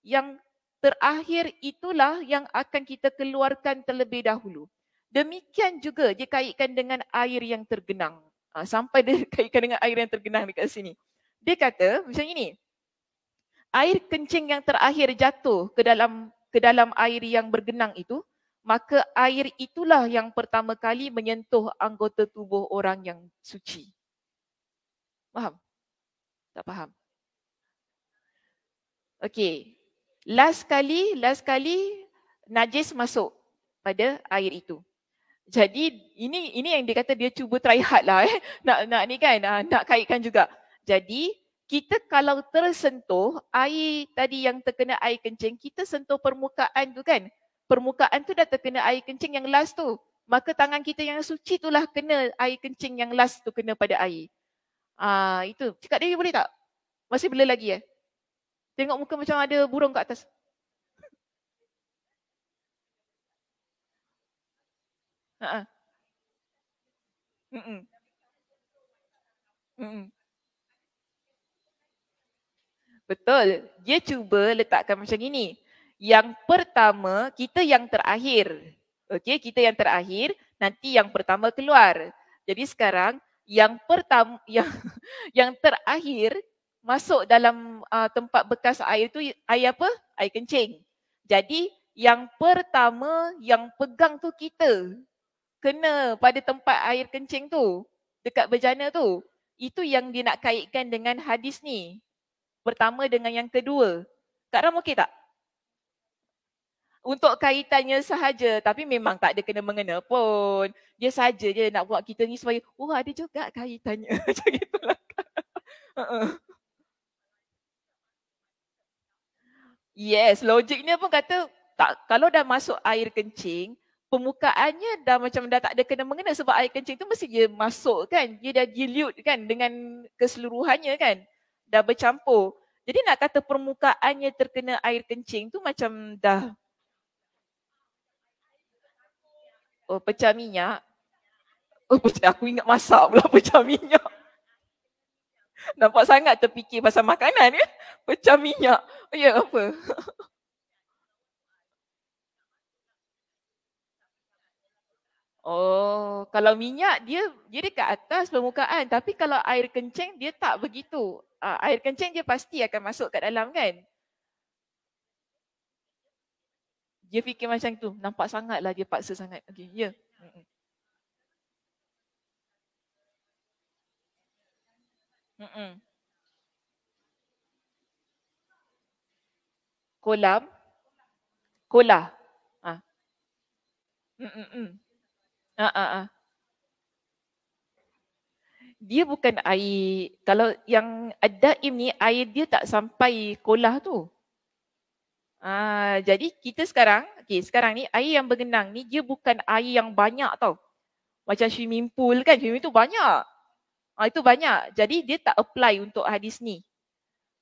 yang terakhir itulah yang akan kita keluarkan terlebih dahulu. Demikian juga dia kaitkan dengan air yang tergenang. Ha, sampai dia (laughs) kaitkan dengan air yang tergenang dekat sini. Dia kata macam ini. Air kencing yang terakhir jatuh ke dalam ke dalam air yang bergenang itu, maka air itulah yang pertama kali menyentuh anggota tubuh orang yang suci. Faham? Tak faham? Okey, last kali last kali najis masuk pada air itu. Jadi ini ini yang dia kata dia cuba try hard lah eh. (laughs) Nak nak ni kan ah, nak kaitkan juga. Jadi kita kalau tersentuh air tadi yang terkena air kencing, kita sentuh permukaan tu kan. Permukaan tu dah terkena air kencing yang last tu. Maka tangan kita yang suci itulah kena air kencing yang last tu kena pada air. Ah itu. Cakap dia boleh tak? Masih bila lagi eh? Ya? Tengok muka macam ada burung kat atas. Ha. Mm. Mm. Betul. Dia cuba letakkan macam ini. Yang pertama, kita yang terakhir. Okey, kita yang terakhir, nanti yang pertama keluar. Jadi sekarang yang pertama (laughs) yang yang terakhir masuk dalam uh, tempat bekas air tu air apa? Air kencing. Jadi yang pertama yang pegang tu kita kena pada tempat air kencing tu dekat berjana tu. Itu yang dia nak kaitkan dengan hadis ni. Pertama dengan yang kedua. Kak Ram okey tak? Untuk kaitannya sahaja tapi memang tak ada kena-mengena pun. Dia saja je nak buat kita ni supaya, wah oh, ada juga kaitannya. (laughs) Macam itulah. Uh-uh. (laughs) Yes, logiknya pun kata tak kalau dah masuk air kencing, permukaannya dah macam dah tak ada kena mengena sebab air kencing tu mesti dia masuk kan. Dia dah dilute kan dengan keseluruhannya kan. Dah bercampur. Jadi nak kata permukaannya terkena air kencing tu macam dah Oh, pecah minyak. Oh, pecah. Aku ingat masak pula pecah minyak. Nampak sangat terfikir pasal makanan ya. Pecah minyak. Oh, ya apa? (laughs) Oh, kalau minyak dia dia dekat atas permukaan tapi kalau air kencing dia tak begitu. Ah, air kencing dia pasti akan masuk kat dalam kan? Dia fikir macam tu. Nampak sangatlah dia paksa sangat. Okey, ya. Yeah. Mm-mm. Kolam. Kola. Ah. Mm-mm. Ah, ah, ah. Dia bukan air. Kalau yang ada'im ni, air dia tak sampai kolah tu. Ah, jadi kita sekarang, okay, sekarang ni air yang bergenang ni dia bukan air yang banyak tau. Macam swimming pool kan, swimming tu banyak. Ah, itu banyak. Jadi dia tak apply untuk hadis ni.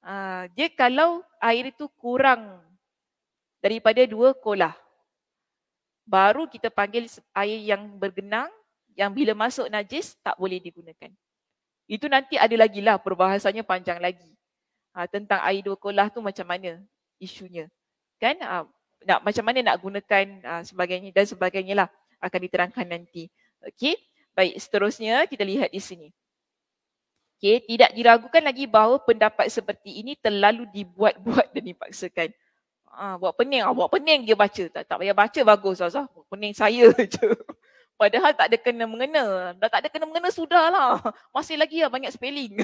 Ah, dia kalau air itu kurang daripada dua kolah. Baru kita panggil air yang bergenang yang bila masuk najis tak boleh digunakan. Itu nanti ada lagi lah perbahasannya panjang lagi. Ha, tentang air dua kolah tu macam mana isunya. Kan? Ha, nak, macam mana nak gunakan ha, sebagainya dan sebagainya lah akan diterangkan nanti. Okey. Baik seterusnya kita lihat di sini. Okay, tidak diragukan lagi bahawa pendapat seperti ini terlalu dibuat-buat dan dipaksakan. Ha, buat pening, ha, buat pening dia baca. Tak, tak payah baca bagus Zaza. Lah, pening saya (laughs) je. Padahal tak ada kena-mengena. Dah tak ada kena-mengena sudahlah. Masih lagi lah banyak spelling.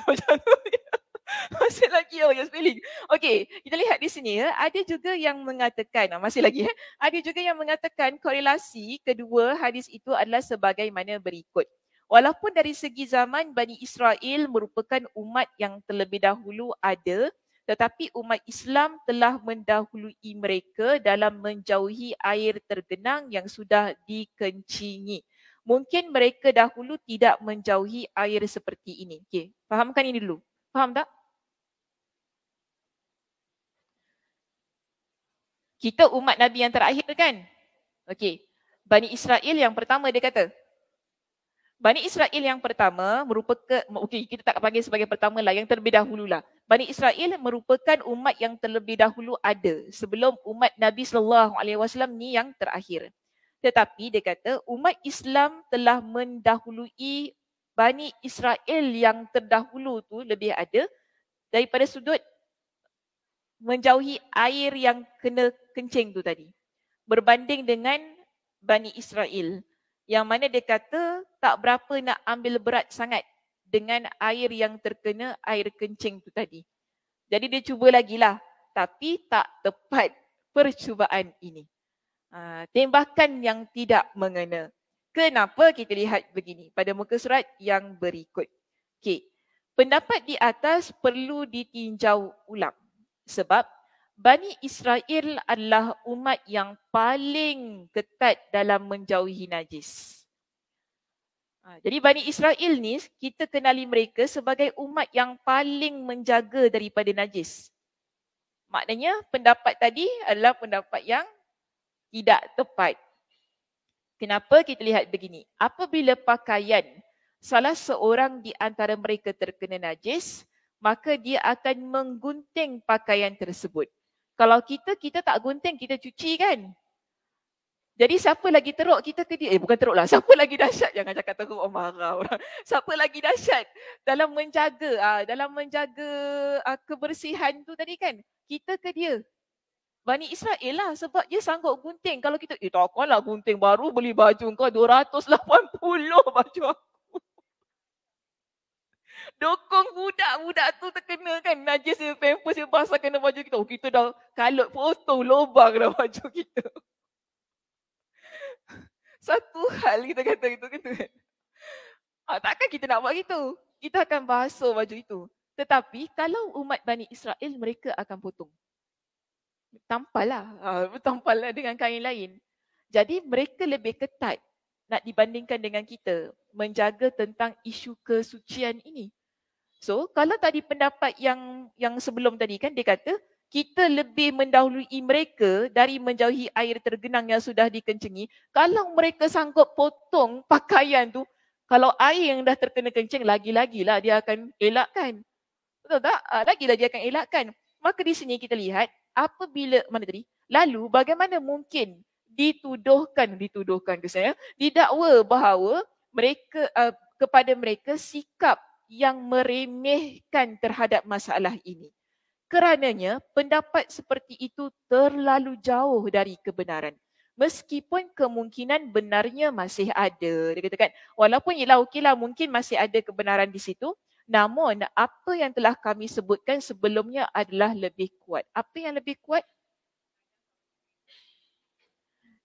(laughs) Masih lagi oh, lah yang spelling. Okey, kita lihat di sini ya. Ada juga yang mengatakan, ah, masih lagi ya. Ada juga yang mengatakan korelasi kedua hadis itu adalah sebagaimana berikut. Walaupun dari segi zaman Bani Israel merupakan umat yang terlebih dahulu ada, tetapi umat Islam telah mendahului mereka dalam menjauhi air tergenang yang sudah dikencingi. Mungkin mereka dahulu tidak menjauhi air seperti ini. Okay, fahamkan ini dulu. Faham tak? Kita umat Nabi yang terakhir kan? Okey. Bani Israel yang pertama dia kata, Bani Israel yang pertama merupakan, okay, kita tak panggil sebagai pertama lah, yang terlebih dahulu lah. Bani Israel merupakan umat yang terlebih dahulu ada sebelum umat Nabi Sallallahu Alaihi Wasallam ni yang terakhir. Tetapi dia kata umat Islam telah mendahului Bani Israel yang terdahulu tu lebih ada daripada sudut menjauhi air yang kena kencing tu tadi. Berbanding dengan Bani Israel yang mana dia kata tak berapa nak ambil berat sangat dengan air yang terkena air kencing tu tadi. Jadi dia cuba lagi lah tapi tak tepat percubaan ini. Ha, tembakan yang tidak mengena. Kenapa kita lihat begini pada muka surat yang berikut. Okay, Pendapat di atas perlu ditinjau ulang sebab Bani Israel adalah umat yang paling ketat dalam menjauhi najis. Ha, jadi Bani Israel ni kita kenali mereka sebagai umat yang paling menjaga daripada najis. Maknanya pendapat tadi adalah pendapat yang tidak tepat. Kenapa kita lihat begini? Apabila pakaian salah seorang di antara mereka terkena najis, maka dia akan menggunting pakaian tersebut kalau kita kita tak gunting kita cuci kan jadi siapa lagi teruk kita tadi? Eh bukan teruk lah. (laughs) Siapa lagi dahsyat? Jangan cakap teruk oh, marah orang. (laughs) Siapa lagi dahsyat dalam menjaga ah dalam menjaga ah, kebersihan tu tadi kan? Kita ke dia? Bani Israel lah sebab dia sanggup gunting. Kalau kita, eh takkanlah gunting baru beli baju kau 280 baju aku dokong budak-budak tu terkena kan najis dia pampers dia basah kena baju kita. Oh, kita dah kalut potong lobang dalam (laughs) baju kita. Satu hal kita kata gitu kan. Ah, takkan kita nak buat gitu. Kita akan basuh baju itu. Tetapi kalau umat Bani Israel mereka akan potong. Tampallah. Ah, tampallah dengan kain lain. Jadi mereka lebih ketat nak dibandingkan dengan kita menjaga tentang isu kesucian ini. So kalau tadi pendapat yang yang sebelum tadi kan dia kata kita lebih mendahului mereka dari menjauhi air tergenang yang sudah dikencengi. Kalau mereka sanggup potong pakaian tu, kalau air yang dah terkena kencing, lagi-lagilah dia akan elakkan. Betul tak? Ah, Lagilah dia akan elakkan. Maka di sini kita lihat apabila, mana tadi? Lalu bagaimana mungkin dituduhkan, dituduhkan ke saya, didakwa bahawa mereka, uh, kepada mereka sikap yang meremehkan terhadap masalah ini. Kerananya pendapat seperti itu terlalu jauh dari kebenaran. Meskipun kemungkinan benarnya masih ada. Dia kata kan, walaupun ialah okeylah mungkin masih ada kebenaran di situ. Namun apa yang telah kami sebutkan sebelumnya adalah lebih kuat. Apa yang lebih kuat?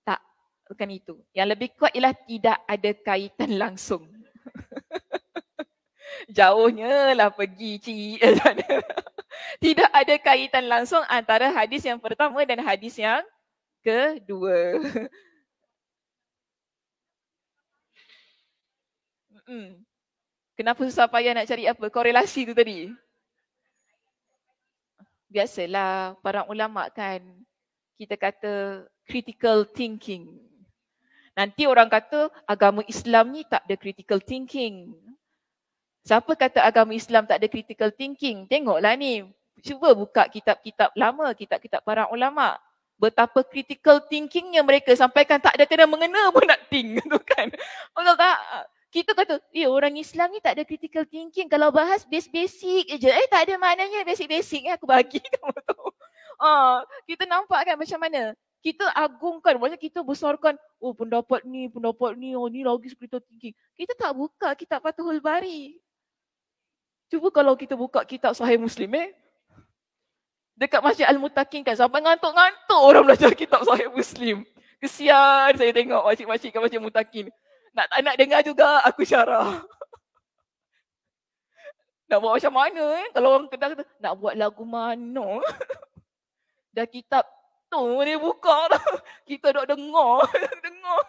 Tak, bukan itu. Yang lebih kuat ialah tidak ada kaitan langsung jauhnya lah pergi ci (laughs) tidak ada kaitan langsung antara hadis yang pertama dan hadis yang kedua kenapa susah payah nak cari apa korelasi tu tadi biasalah para ulama kan kita kata critical thinking Nanti orang kata agama Islam ni tak ada critical thinking. Siapa kata agama Islam tak ada critical thinking? Tengoklah ni. Cuba buka kitab-kitab lama, kitab-kitab para ulama. Betapa critical thinkingnya mereka sampaikan tak ada kena mengena pun nak think (laughs) tu kan. Betul tak? Kita kata, ya orang Islam ni tak ada critical thinking. Kalau bahas basic-basic je, eh tak ada maknanya basic-basic ya aku bagi (laughs) kamu tu. Ah, kita nampak kan macam mana? Kita agungkan, macam kita besarkan, oh pendapat ni, pendapat ni, oh ni lagi critical thinking. Kita tak buka kitab Fatuhul Bari. Cuba kalau kita buka kitab sahih Muslim eh. Dekat Masjid Al-Mutakin kan sampai ngantuk-ngantuk orang belajar kitab sahih Muslim. Kesian saya tengok masjid-masjid kat Masjid Mutakin. Nak tak nak dengar juga aku syarah. (laughs) nak buat macam mana eh? Kalau orang kena kata, nak buat lagu mana? (laughs) Dah kitab tu dia buka dah. (laughs) Kita dah dengar. dengar, dengar.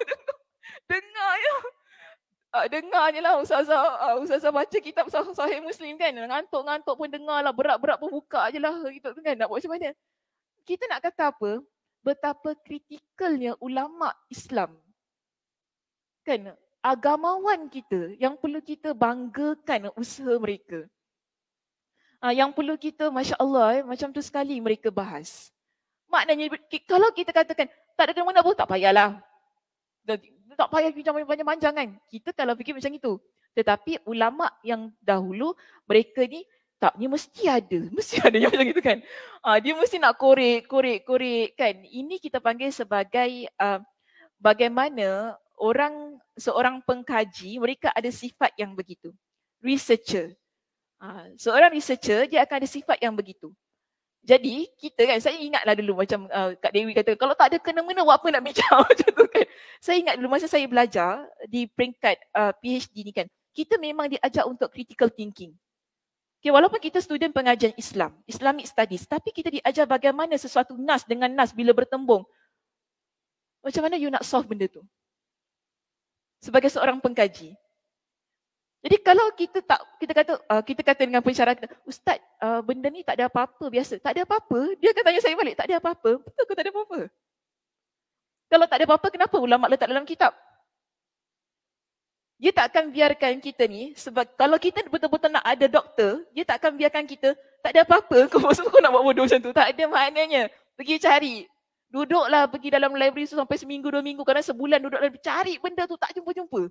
Dengar ya uh, ah, dengar je lah Ustazah, uh, Ustazah baca kitab sahih Muslim kan. Ngantuk-ngantuk pun dengar lah. Berat-berat pun buka je lah. Kita tu kan nak buat macam mana. Kita nak kata apa? Betapa kritikalnya ulama Islam. Kan? Agamawan kita yang perlu kita banggakan usaha mereka. Uh, yang perlu kita, Masya Allah, eh, macam tu sekali mereka bahas. Maknanya, kalau kita katakan, tak ada kena-mana pun, tak payahlah tak payah bincang banyak panjang kan. Kita kalau fikir macam itu. Tetapi ulama yang dahulu mereka ni tak ni mesti ada. (laughs) Mesti ada yang macam itu kan. Ha, dia mesti nak korek, korek, korek kan. Ini kita panggil sebagai uh, bagaimana orang seorang pengkaji mereka ada sifat yang begitu. Researcher. Ha, seorang researcher dia akan ada sifat yang begitu. Jadi kita kan saya ingatlah dulu macam uh, Kak Dewi kata kalau tak ada kena-mena buat apa nak bincang (laughs) macam tu kan. Saya ingat dulu masa saya belajar di peringkat uh, PhD ni kan kita memang diajar untuk critical thinking. Okay, walaupun kita student pengajian Islam, Islamic studies, tapi kita diajar bagaimana sesuatu nas dengan nas bila bertembung. Macam mana you nak solve benda tu? Sebagai seorang pengkaji, jadi kalau kita tak kita kata uh, kita kata dengan pensyarah kita, "Ustaz, uh, benda ni tak ada apa-apa biasa." Tak ada apa-apa, dia akan tanya saya balik, "Tak ada apa-apa? Betul ke tak ada apa-apa?" Kalau tak ada apa-apa, kenapa ulama letak dalam kitab? Dia tak akan biarkan kita ni sebab kalau kita betul-betul nak ada doktor, dia tak akan biarkan kita tak ada apa-apa. Kau maksud kau nak buat bodoh macam tu? Tak ada maknanya. Pergi cari. Duduklah pergi dalam library tu sampai seminggu, dua minggu. Kadang sebulan duduklah cari benda tu tak jumpa-jumpa.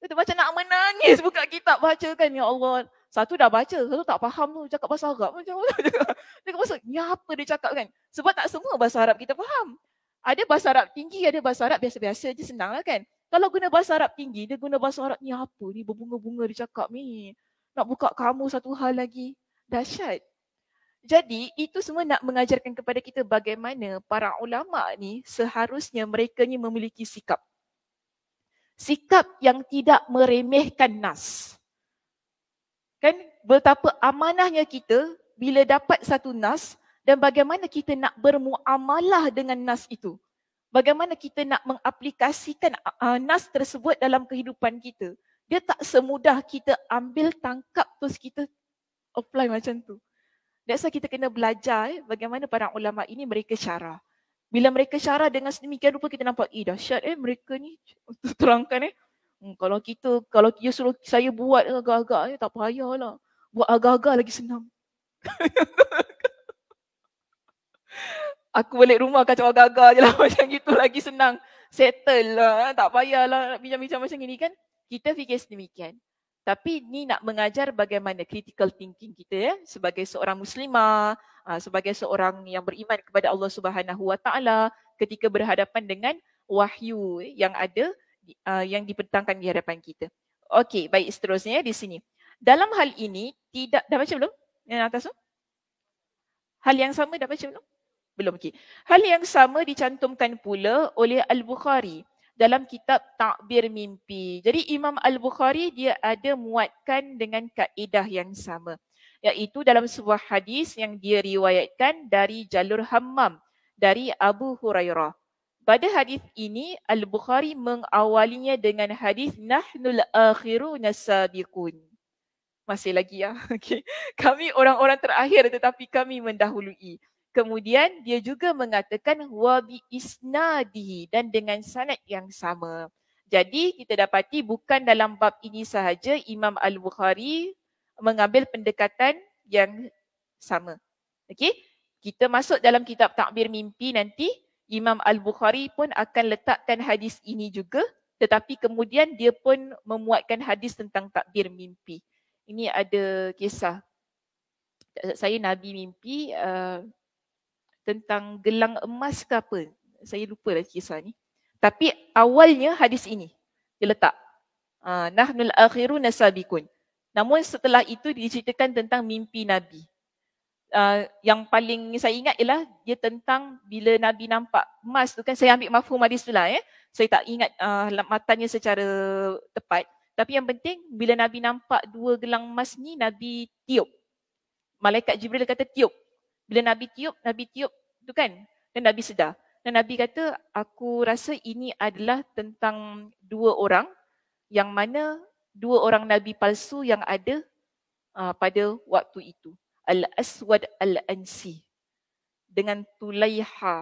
Kita baca nak menangis buka kitab baca kan ya Allah. Satu dah baca, satu tak faham tu cakap bahasa Arab macam mana Dia bahasa ni apa dia cakap kan? Sebab tak semua bahasa Arab kita faham. Ada bahasa Arab tinggi, ada bahasa Arab biasa-biasa je senang lah kan? Kalau guna bahasa Arab tinggi, dia guna bahasa Arab ni apa ni berbunga-bunga dia cakap ni. Nak buka kamu satu hal lagi. Dahsyat. Jadi itu semua nak mengajarkan kepada kita bagaimana para ulama ni seharusnya mereka ni memiliki sikap sikap yang tidak meremehkan nas. Kan betapa amanahnya kita bila dapat satu nas dan bagaimana kita nak bermuamalah dengan nas itu. Bagaimana kita nak mengaplikasikan uh, nas tersebut dalam kehidupan kita. Dia tak semudah kita ambil tangkap terus kita apply macam tu. That's kita kena belajar eh, bagaimana para ulama ini mereka syarah bila mereka syarah dengan sedemikian rupa kita nampak eh dahsyat eh mereka ni (laughs) terangkan eh hmm, kalau kita kalau dia suruh saya buat agak-agak eh, tak payahlah buat agak-agak lagi senang (laughs) aku balik rumah kacau agak-agak je lah (laughs) macam gitu lagi senang settle lah eh, tak payahlah nak bincang-bincang macam ni kan kita fikir sedemikian tapi ni nak mengajar bagaimana critical thinking kita ya sebagai seorang muslimah ah, sebagai seorang yang beriman kepada Allah Subhanahu Wa Taala ketika berhadapan dengan wahyu eh, yang ada ah, yang dipertangkan di hadapan kita. Okey, baik seterusnya eh, di sini. Dalam hal ini tidak dah baca belum? Yang atas tu? Hal yang sama dah baca belum? Belum okey. Hal yang sama dicantumkan pula oleh Al-Bukhari dalam kitab Takbir Mimpi. Jadi Imam Al-Bukhari dia ada muatkan dengan kaedah yang sama. Iaitu dalam sebuah hadis yang dia riwayatkan dari Jalur Hammam dari Abu Hurairah. Pada hadis ini Al-Bukhari mengawalinya dengan hadis nahnul akhiru nasabiqun. Masih lagi ya. (laughs) Okay. Kami orang-orang terakhir tetapi kami mendahului. Kemudian dia juga mengatakan wabi isnadi dan dengan sanad yang sama. Jadi kita dapati bukan dalam bab ini sahaja Imam Al-Bukhari mengambil pendekatan yang sama. Okey, kita masuk dalam kitab takbir mimpi nanti Imam Al-Bukhari pun akan letakkan hadis ini juga tetapi kemudian dia pun memuatkan hadis tentang takbir mimpi. Ini ada kisah. Eh, saya Nabi mimpi uh, tentang gelang emas ke apa. Saya lupa lah kisah ni. Tapi awalnya hadis ini dia letak. Ah, nahnul akhiru nasabikun. Namun setelah itu diceritakan tentang mimpi Nabi. Ah, yang paling saya ingat ialah dia tentang bila Nabi nampak emas tu kan. Saya ambil mafhum hadis tu lah eh. Saya tak ingat ah, matanya secara tepat. Tapi yang penting bila Nabi nampak dua gelang emas ni Nabi tiup. Malaikat Jibril kata tiup bila Nabi tiup, Nabi tiup tu kan dan Nabi sedar. Dan Nabi kata aku rasa ini adalah tentang dua orang yang mana dua orang Nabi palsu yang ada uh, pada waktu itu. Al-Aswad Al-Ansi dengan Tulaiha.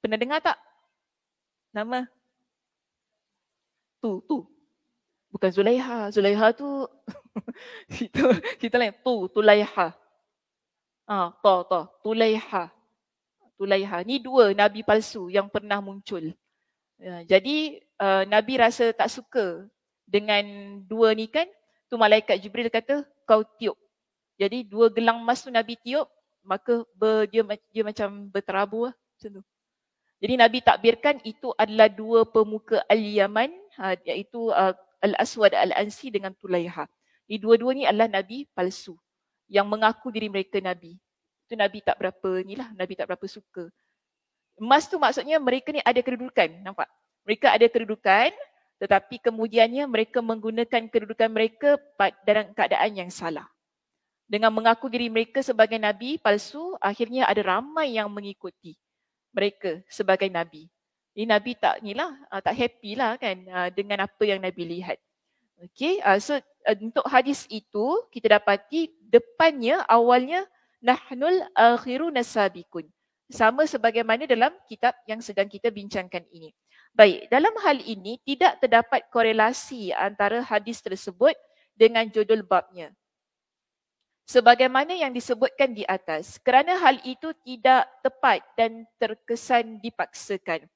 Pernah dengar tak nama? Tu, tu. Bukan Zulaiha. Zulaiha tu (laughs) kita kita lain. Tu, Tulaiha. Ah, ha, toh toh, Tulaiha. Tulaiha ni dua nabi palsu yang pernah muncul. Ya, jadi uh, nabi rasa tak suka dengan dua ni kan. Tu malaikat Jibril kata kau tiup. Jadi dua gelang emas tu nabi tiup, maka ber, dia, dia macam berterabur lah, macam tu. Jadi nabi takbirkan itu adalah dua pemuka Al-Yaman, ha, iaitu uh, Al-Aswad Al-Ansi dengan Tulaiha. Ini dua-dua ni adalah nabi palsu yang mengaku diri mereka Nabi. Itu Nabi tak berapa ni lah, Nabi tak berapa suka. Emas tu maksudnya mereka ni ada kedudukan, nampak? Mereka ada kedudukan tetapi kemudiannya mereka menggunakan kedudukan mereka dalam keadaan yang salah. Dengan mengaku diri mereka sebagai Nabi palsu, akhirnya ada ramai yang mengikuti mereka sebagai Nabi. Ini Nabi tak ni lah, ah, tak happy lah kan ah, dengan apa yang Nabi lihat. Okey, uh, so uh, untuk hadis itu kita dapati depannya awalnya nahnul akhiru nasabikun. Sama sebagaimana dalam kitab yang sedang kita bincangkan ini. Baik, dalam hal ini tidak terdapat korelasi antara hadis tersebut dengan judul babnya. Sebagaimana yang disebutkan di atas, kerana hal itu tidak tepat dan terkesan dipaksakan.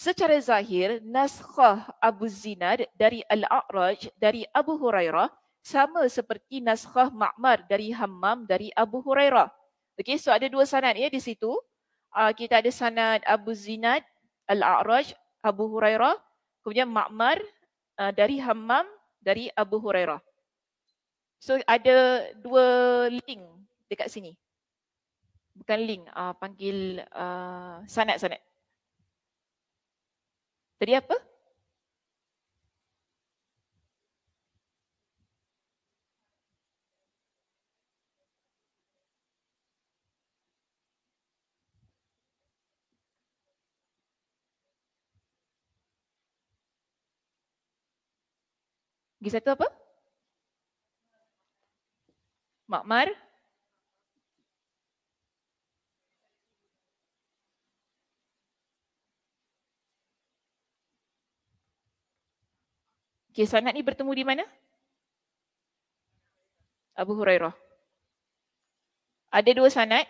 Secara zahir, naskah Abu Zinad dari Al-A'raj dari Abu Hurairah sama seperti naskah Ma'mar dari Hammam dari Abu Hurairah. Okey, so ada dua sanad ya di situ. Uh, kita ada sanad Abu Zinad Al-A'raj Abu Hurairah, kemudian Ma'mar uh, dari Hammam dari Abu Hurairah. So ada dua link dekat sini. Bukan link, uh, panggil uh, sanad-sanad. Tadi apa? Lagi satu apa? Makmar. Makmar. Okay, sanat ni bertemu di mana? Abu Hurairah. Ada dua sanat.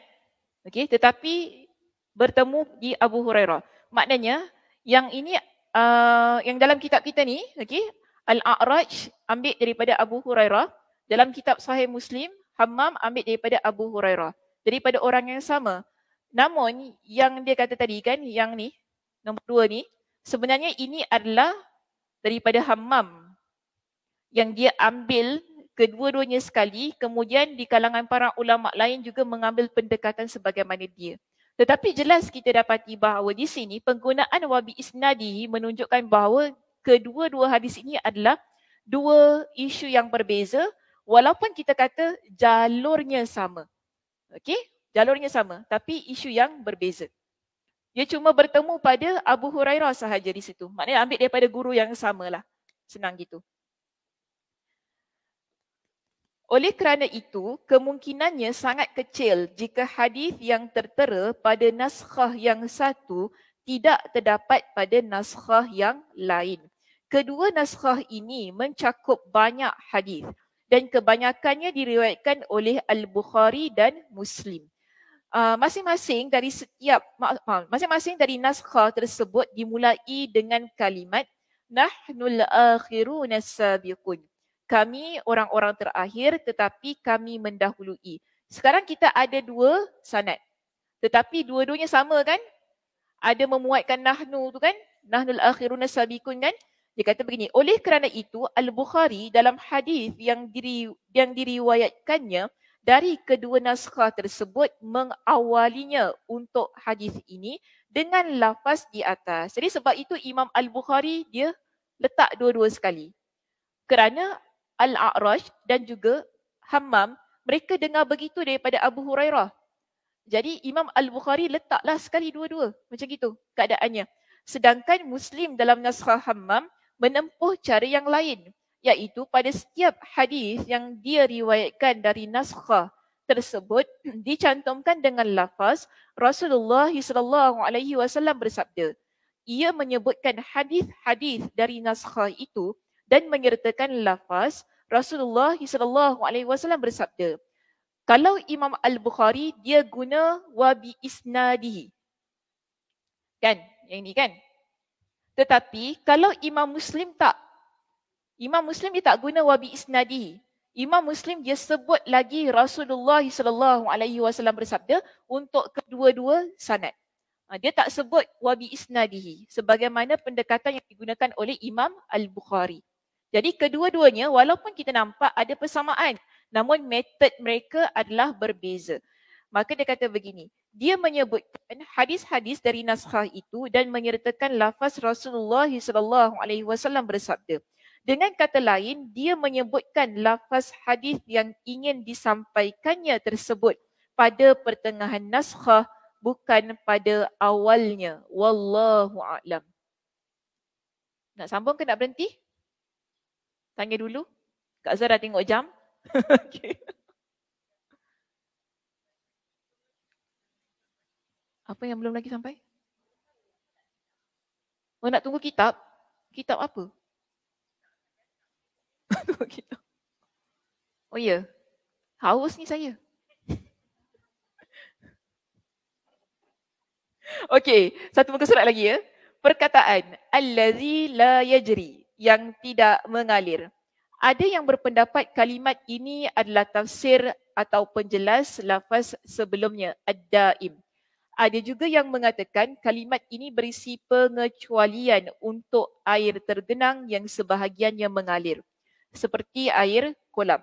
Okay, tetapi bertemu di Abu Hurairah. Maknanya yang ini uh, yang dalam kitab kita ni, okay, Al-A'raj ambil daripada Abu Hurairah. Dalam kitab Sahih Muslim, Hammam ambil daripada Abu Hurairah. Daripada orang yang sama. Namun yang dia kata tadi kan, yang ni, nombor dua ni, sebenarnya ini adalah daripada Hammam yang dia ambil kedua-duanya sekali kemudian di kalangan para ulama lain juga mengambil pendekatan sebagaimana dia tetapi jelas kita dapati bahawa di sini penggunaan wabi isnadi menunjukkan bahawa kedua-dua hadis ini adalah dua isu yang berbeza walaupun kita kata jalurnya sama okey jalurnya sama tapi isu yang berbeza dia cuma bertemu pada Abu Hurairah sahaja di situ. Maknanya ambil daripada guru yang sama lah, Senang gitu. Oleh kerana itu, kemungkinannya sangat kecil jika hadis yang tertera pada naskah yang satu tidak terdapat pada naskah yang lain. Kedua naskah ini mencakup banyak hadis dan kebanyakannya diriwayatkan oleh Al-Bukhari dan Muslim. Ah, masing-masing dari setiap masing-masing dari naskah tersebut dimulai dengan kalimat nahnul akhiruna sabiqun. Kami orang-orang terakhir tetapi kami mendahului. Sekarang kita ada dua sanad. Tetapi dua-duanya sama kan? Ada memuatkan nahnu tu kan? Nahnul akhiruna sabiqun kan? Dia kata begini, oleh kerana itu Al-Bukhari dalam hadis yang diri yang diriwayatkannya dari kedua naskah tersebut mengawalinya untuk hadis ini dengan lafaz di atas. Jadi sebab itu Imam Al-Bukhari dia letak dua-dua sekali. Kerana Al-A'raj dan juga Hammam mereka dengar begitu daripada Abu Hurairah. Jadi Imam Al-Bukhari letaklah sekali dua-dua macam itu keadaannya. Sedangkan Muslim dalam naskah Hammam menempuh cara yang lain iaitu pada setiap hadis yang dia riwayatkan dari naskah tersebut (clears throat) dicantumkan dengan lafaz Rasulullah sallallahu alaihi wasallam bersabda ia menyebutkan hadis-hadis dari naskah itu dan menyertakan lafaz Rasulullah sallallahu alaihi wasallam bersabda kalau Imam Al-Bukhari dia guna wa bi isnadi kan yang ini kan tetapi kalau Imam Muslim tak Imam Muslim dia tak guna wabi isnadi. Imam Muslim dia sebut lagi Rasulullah sallallahu alaihi wasallam bersabda untuk kedua-dua sanad. Ha, dia tak sebut wabi isnadihi sebagaimana pendekatan yang digunakan oleh Imam Al-Bukhari. Jadi kedua-duanya walaupun kita nampak ada persamaan namun metod mereka adalah berbeza. Maka dia kata begini, dia menyebutkan hadis-hadis dari naskah itu dan menyertakan lafaz Rasulullah sallallahu alaihi wasallam bersabda. Dengan kata lain, dia menyebutkan lafaz hadis yang ingin disampaikannya tersebut pada pertengahan naskhah bukan pada awalnya. Wallahu a'lam. Nak sambung ke nak berhenti? Tanya dulu. Kak Zara tengok jam. (laughs) okay. Apa yang belum lagi sampai? Oh, nak tunggu kitab? Kitab apa? (laughs) Oh ya. Yeah. Haus ni saya. (laughs) Okey, satu muka surat lagi ya. Perkataan allazi la yajri yang tidak mengalir. Ada yang berpendapat kalimat ini adalah tafsir atau penjelas lafaz sebelumnya ad-daim. Ada juga yang mengatakan kalimat ini berisi pengecualian untuk air tergenang yang sebahagiannya mengalir seperti air kolam.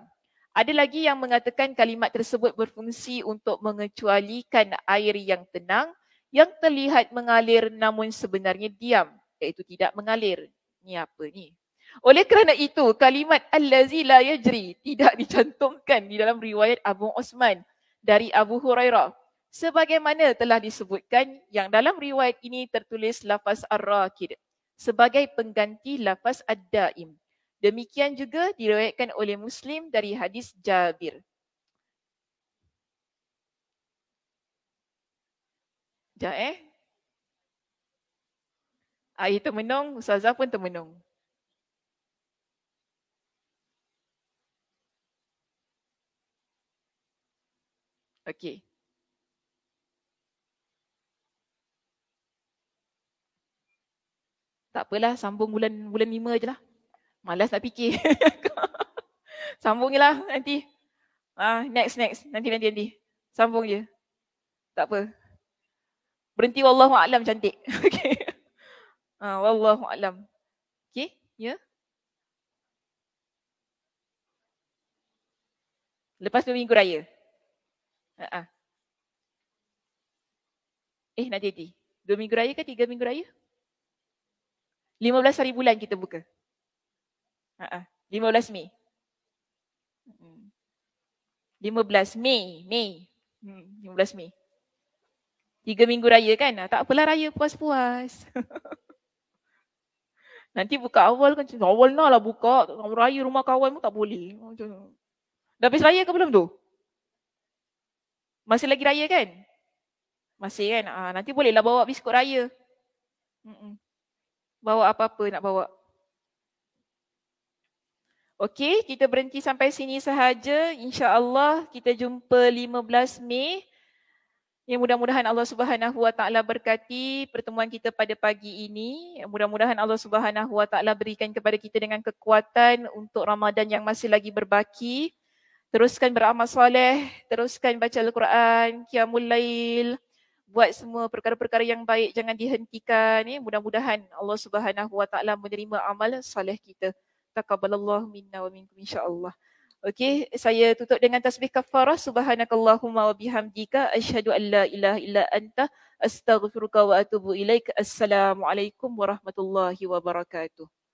Ada lagi yang mengatakan kalimat tersebut berfungsi untuk mengecualikan air yang tenang yang terlihat mengalir namun sebenarnya diam iaitu tidak mengalir. Ni apa ni? Oleh kerana itu, kalimat allazi la yajri tidak (laughs) dicantumkan di dalam riwayat Abu Osman dari Abu Hurairah. Sebagaimana telah disebutkan yang dalam riwayat ini tertulis lafaz ar-raqid sebagai pengganti lafaz ad-daim Demikian juga diriwayatkan oleh Muslim dari hadis Jabir. Sekejap eh. Air ah, termenung, Ustazah pun termenung. Okey. Tak apalah, sambung bulan bulan lima je lah. Malas nak fikir. (laughs) Sambunglah nanti. Ah, next, next. Nanti, nanti, nanti. Sambung je. Tak apa. Berhenti wallahu alam cantik. (laughs) Okay. Ah, wallahu alam. Okey, ya. Yeah. Lepas dua minggu raya. Uh-uh. Eh, nanti nanti. Dua minggu raya ke tiga minggu raya? 15 hari bulan kita buka. Ha-ha. 15 Mei. 15 hmm. Mei, Mei. 15 hmm, Mei. Tiga minggu raya kan? Ah, tak apalah raya puas-puas. (laughs) Nanti buka awal kan? Awal nak lah buka. Kamu raya rumah kawan pun tak boleh. Macam... Dah habis raya ke belum tu? Masih lagi raya kan? Masih kan? Ah, nanti bolehlah bawa biskut raya. Hmm, bawa apa-apa nak bawa. Okey, kita berhenti sampai sini sahaja. InsyaAllah kita jumpa 15 Mei. Ya mudah-mudahan Allah Subhanahu Wa Taala berkati pertemuan kita pada pagi ini. mudah-mudahan Allah Subhanahu Wa Taala berikan kepada kita dengan kekuatan untuk Ramadan yang masih lagi berbaki. Teruskan beramal soleh, teruskan baca Al-Quran, qiyamul lail, buat semua perkara-perkara yang baik jangan dihentikan. Ya, mudah-mudahan Allah Subhanahu Wa Taala menerima amal soleh kita taqabbalallahu minna wa minkum insyaallah. Okey, saya tutup dengan tasbih kafarah subhanakallahumma wa bihamdika asyhadu an la ilaha illa anta astaghfiruka wa atubu ilaik. Assalamualaikum warahmatullahi wabarakatuh.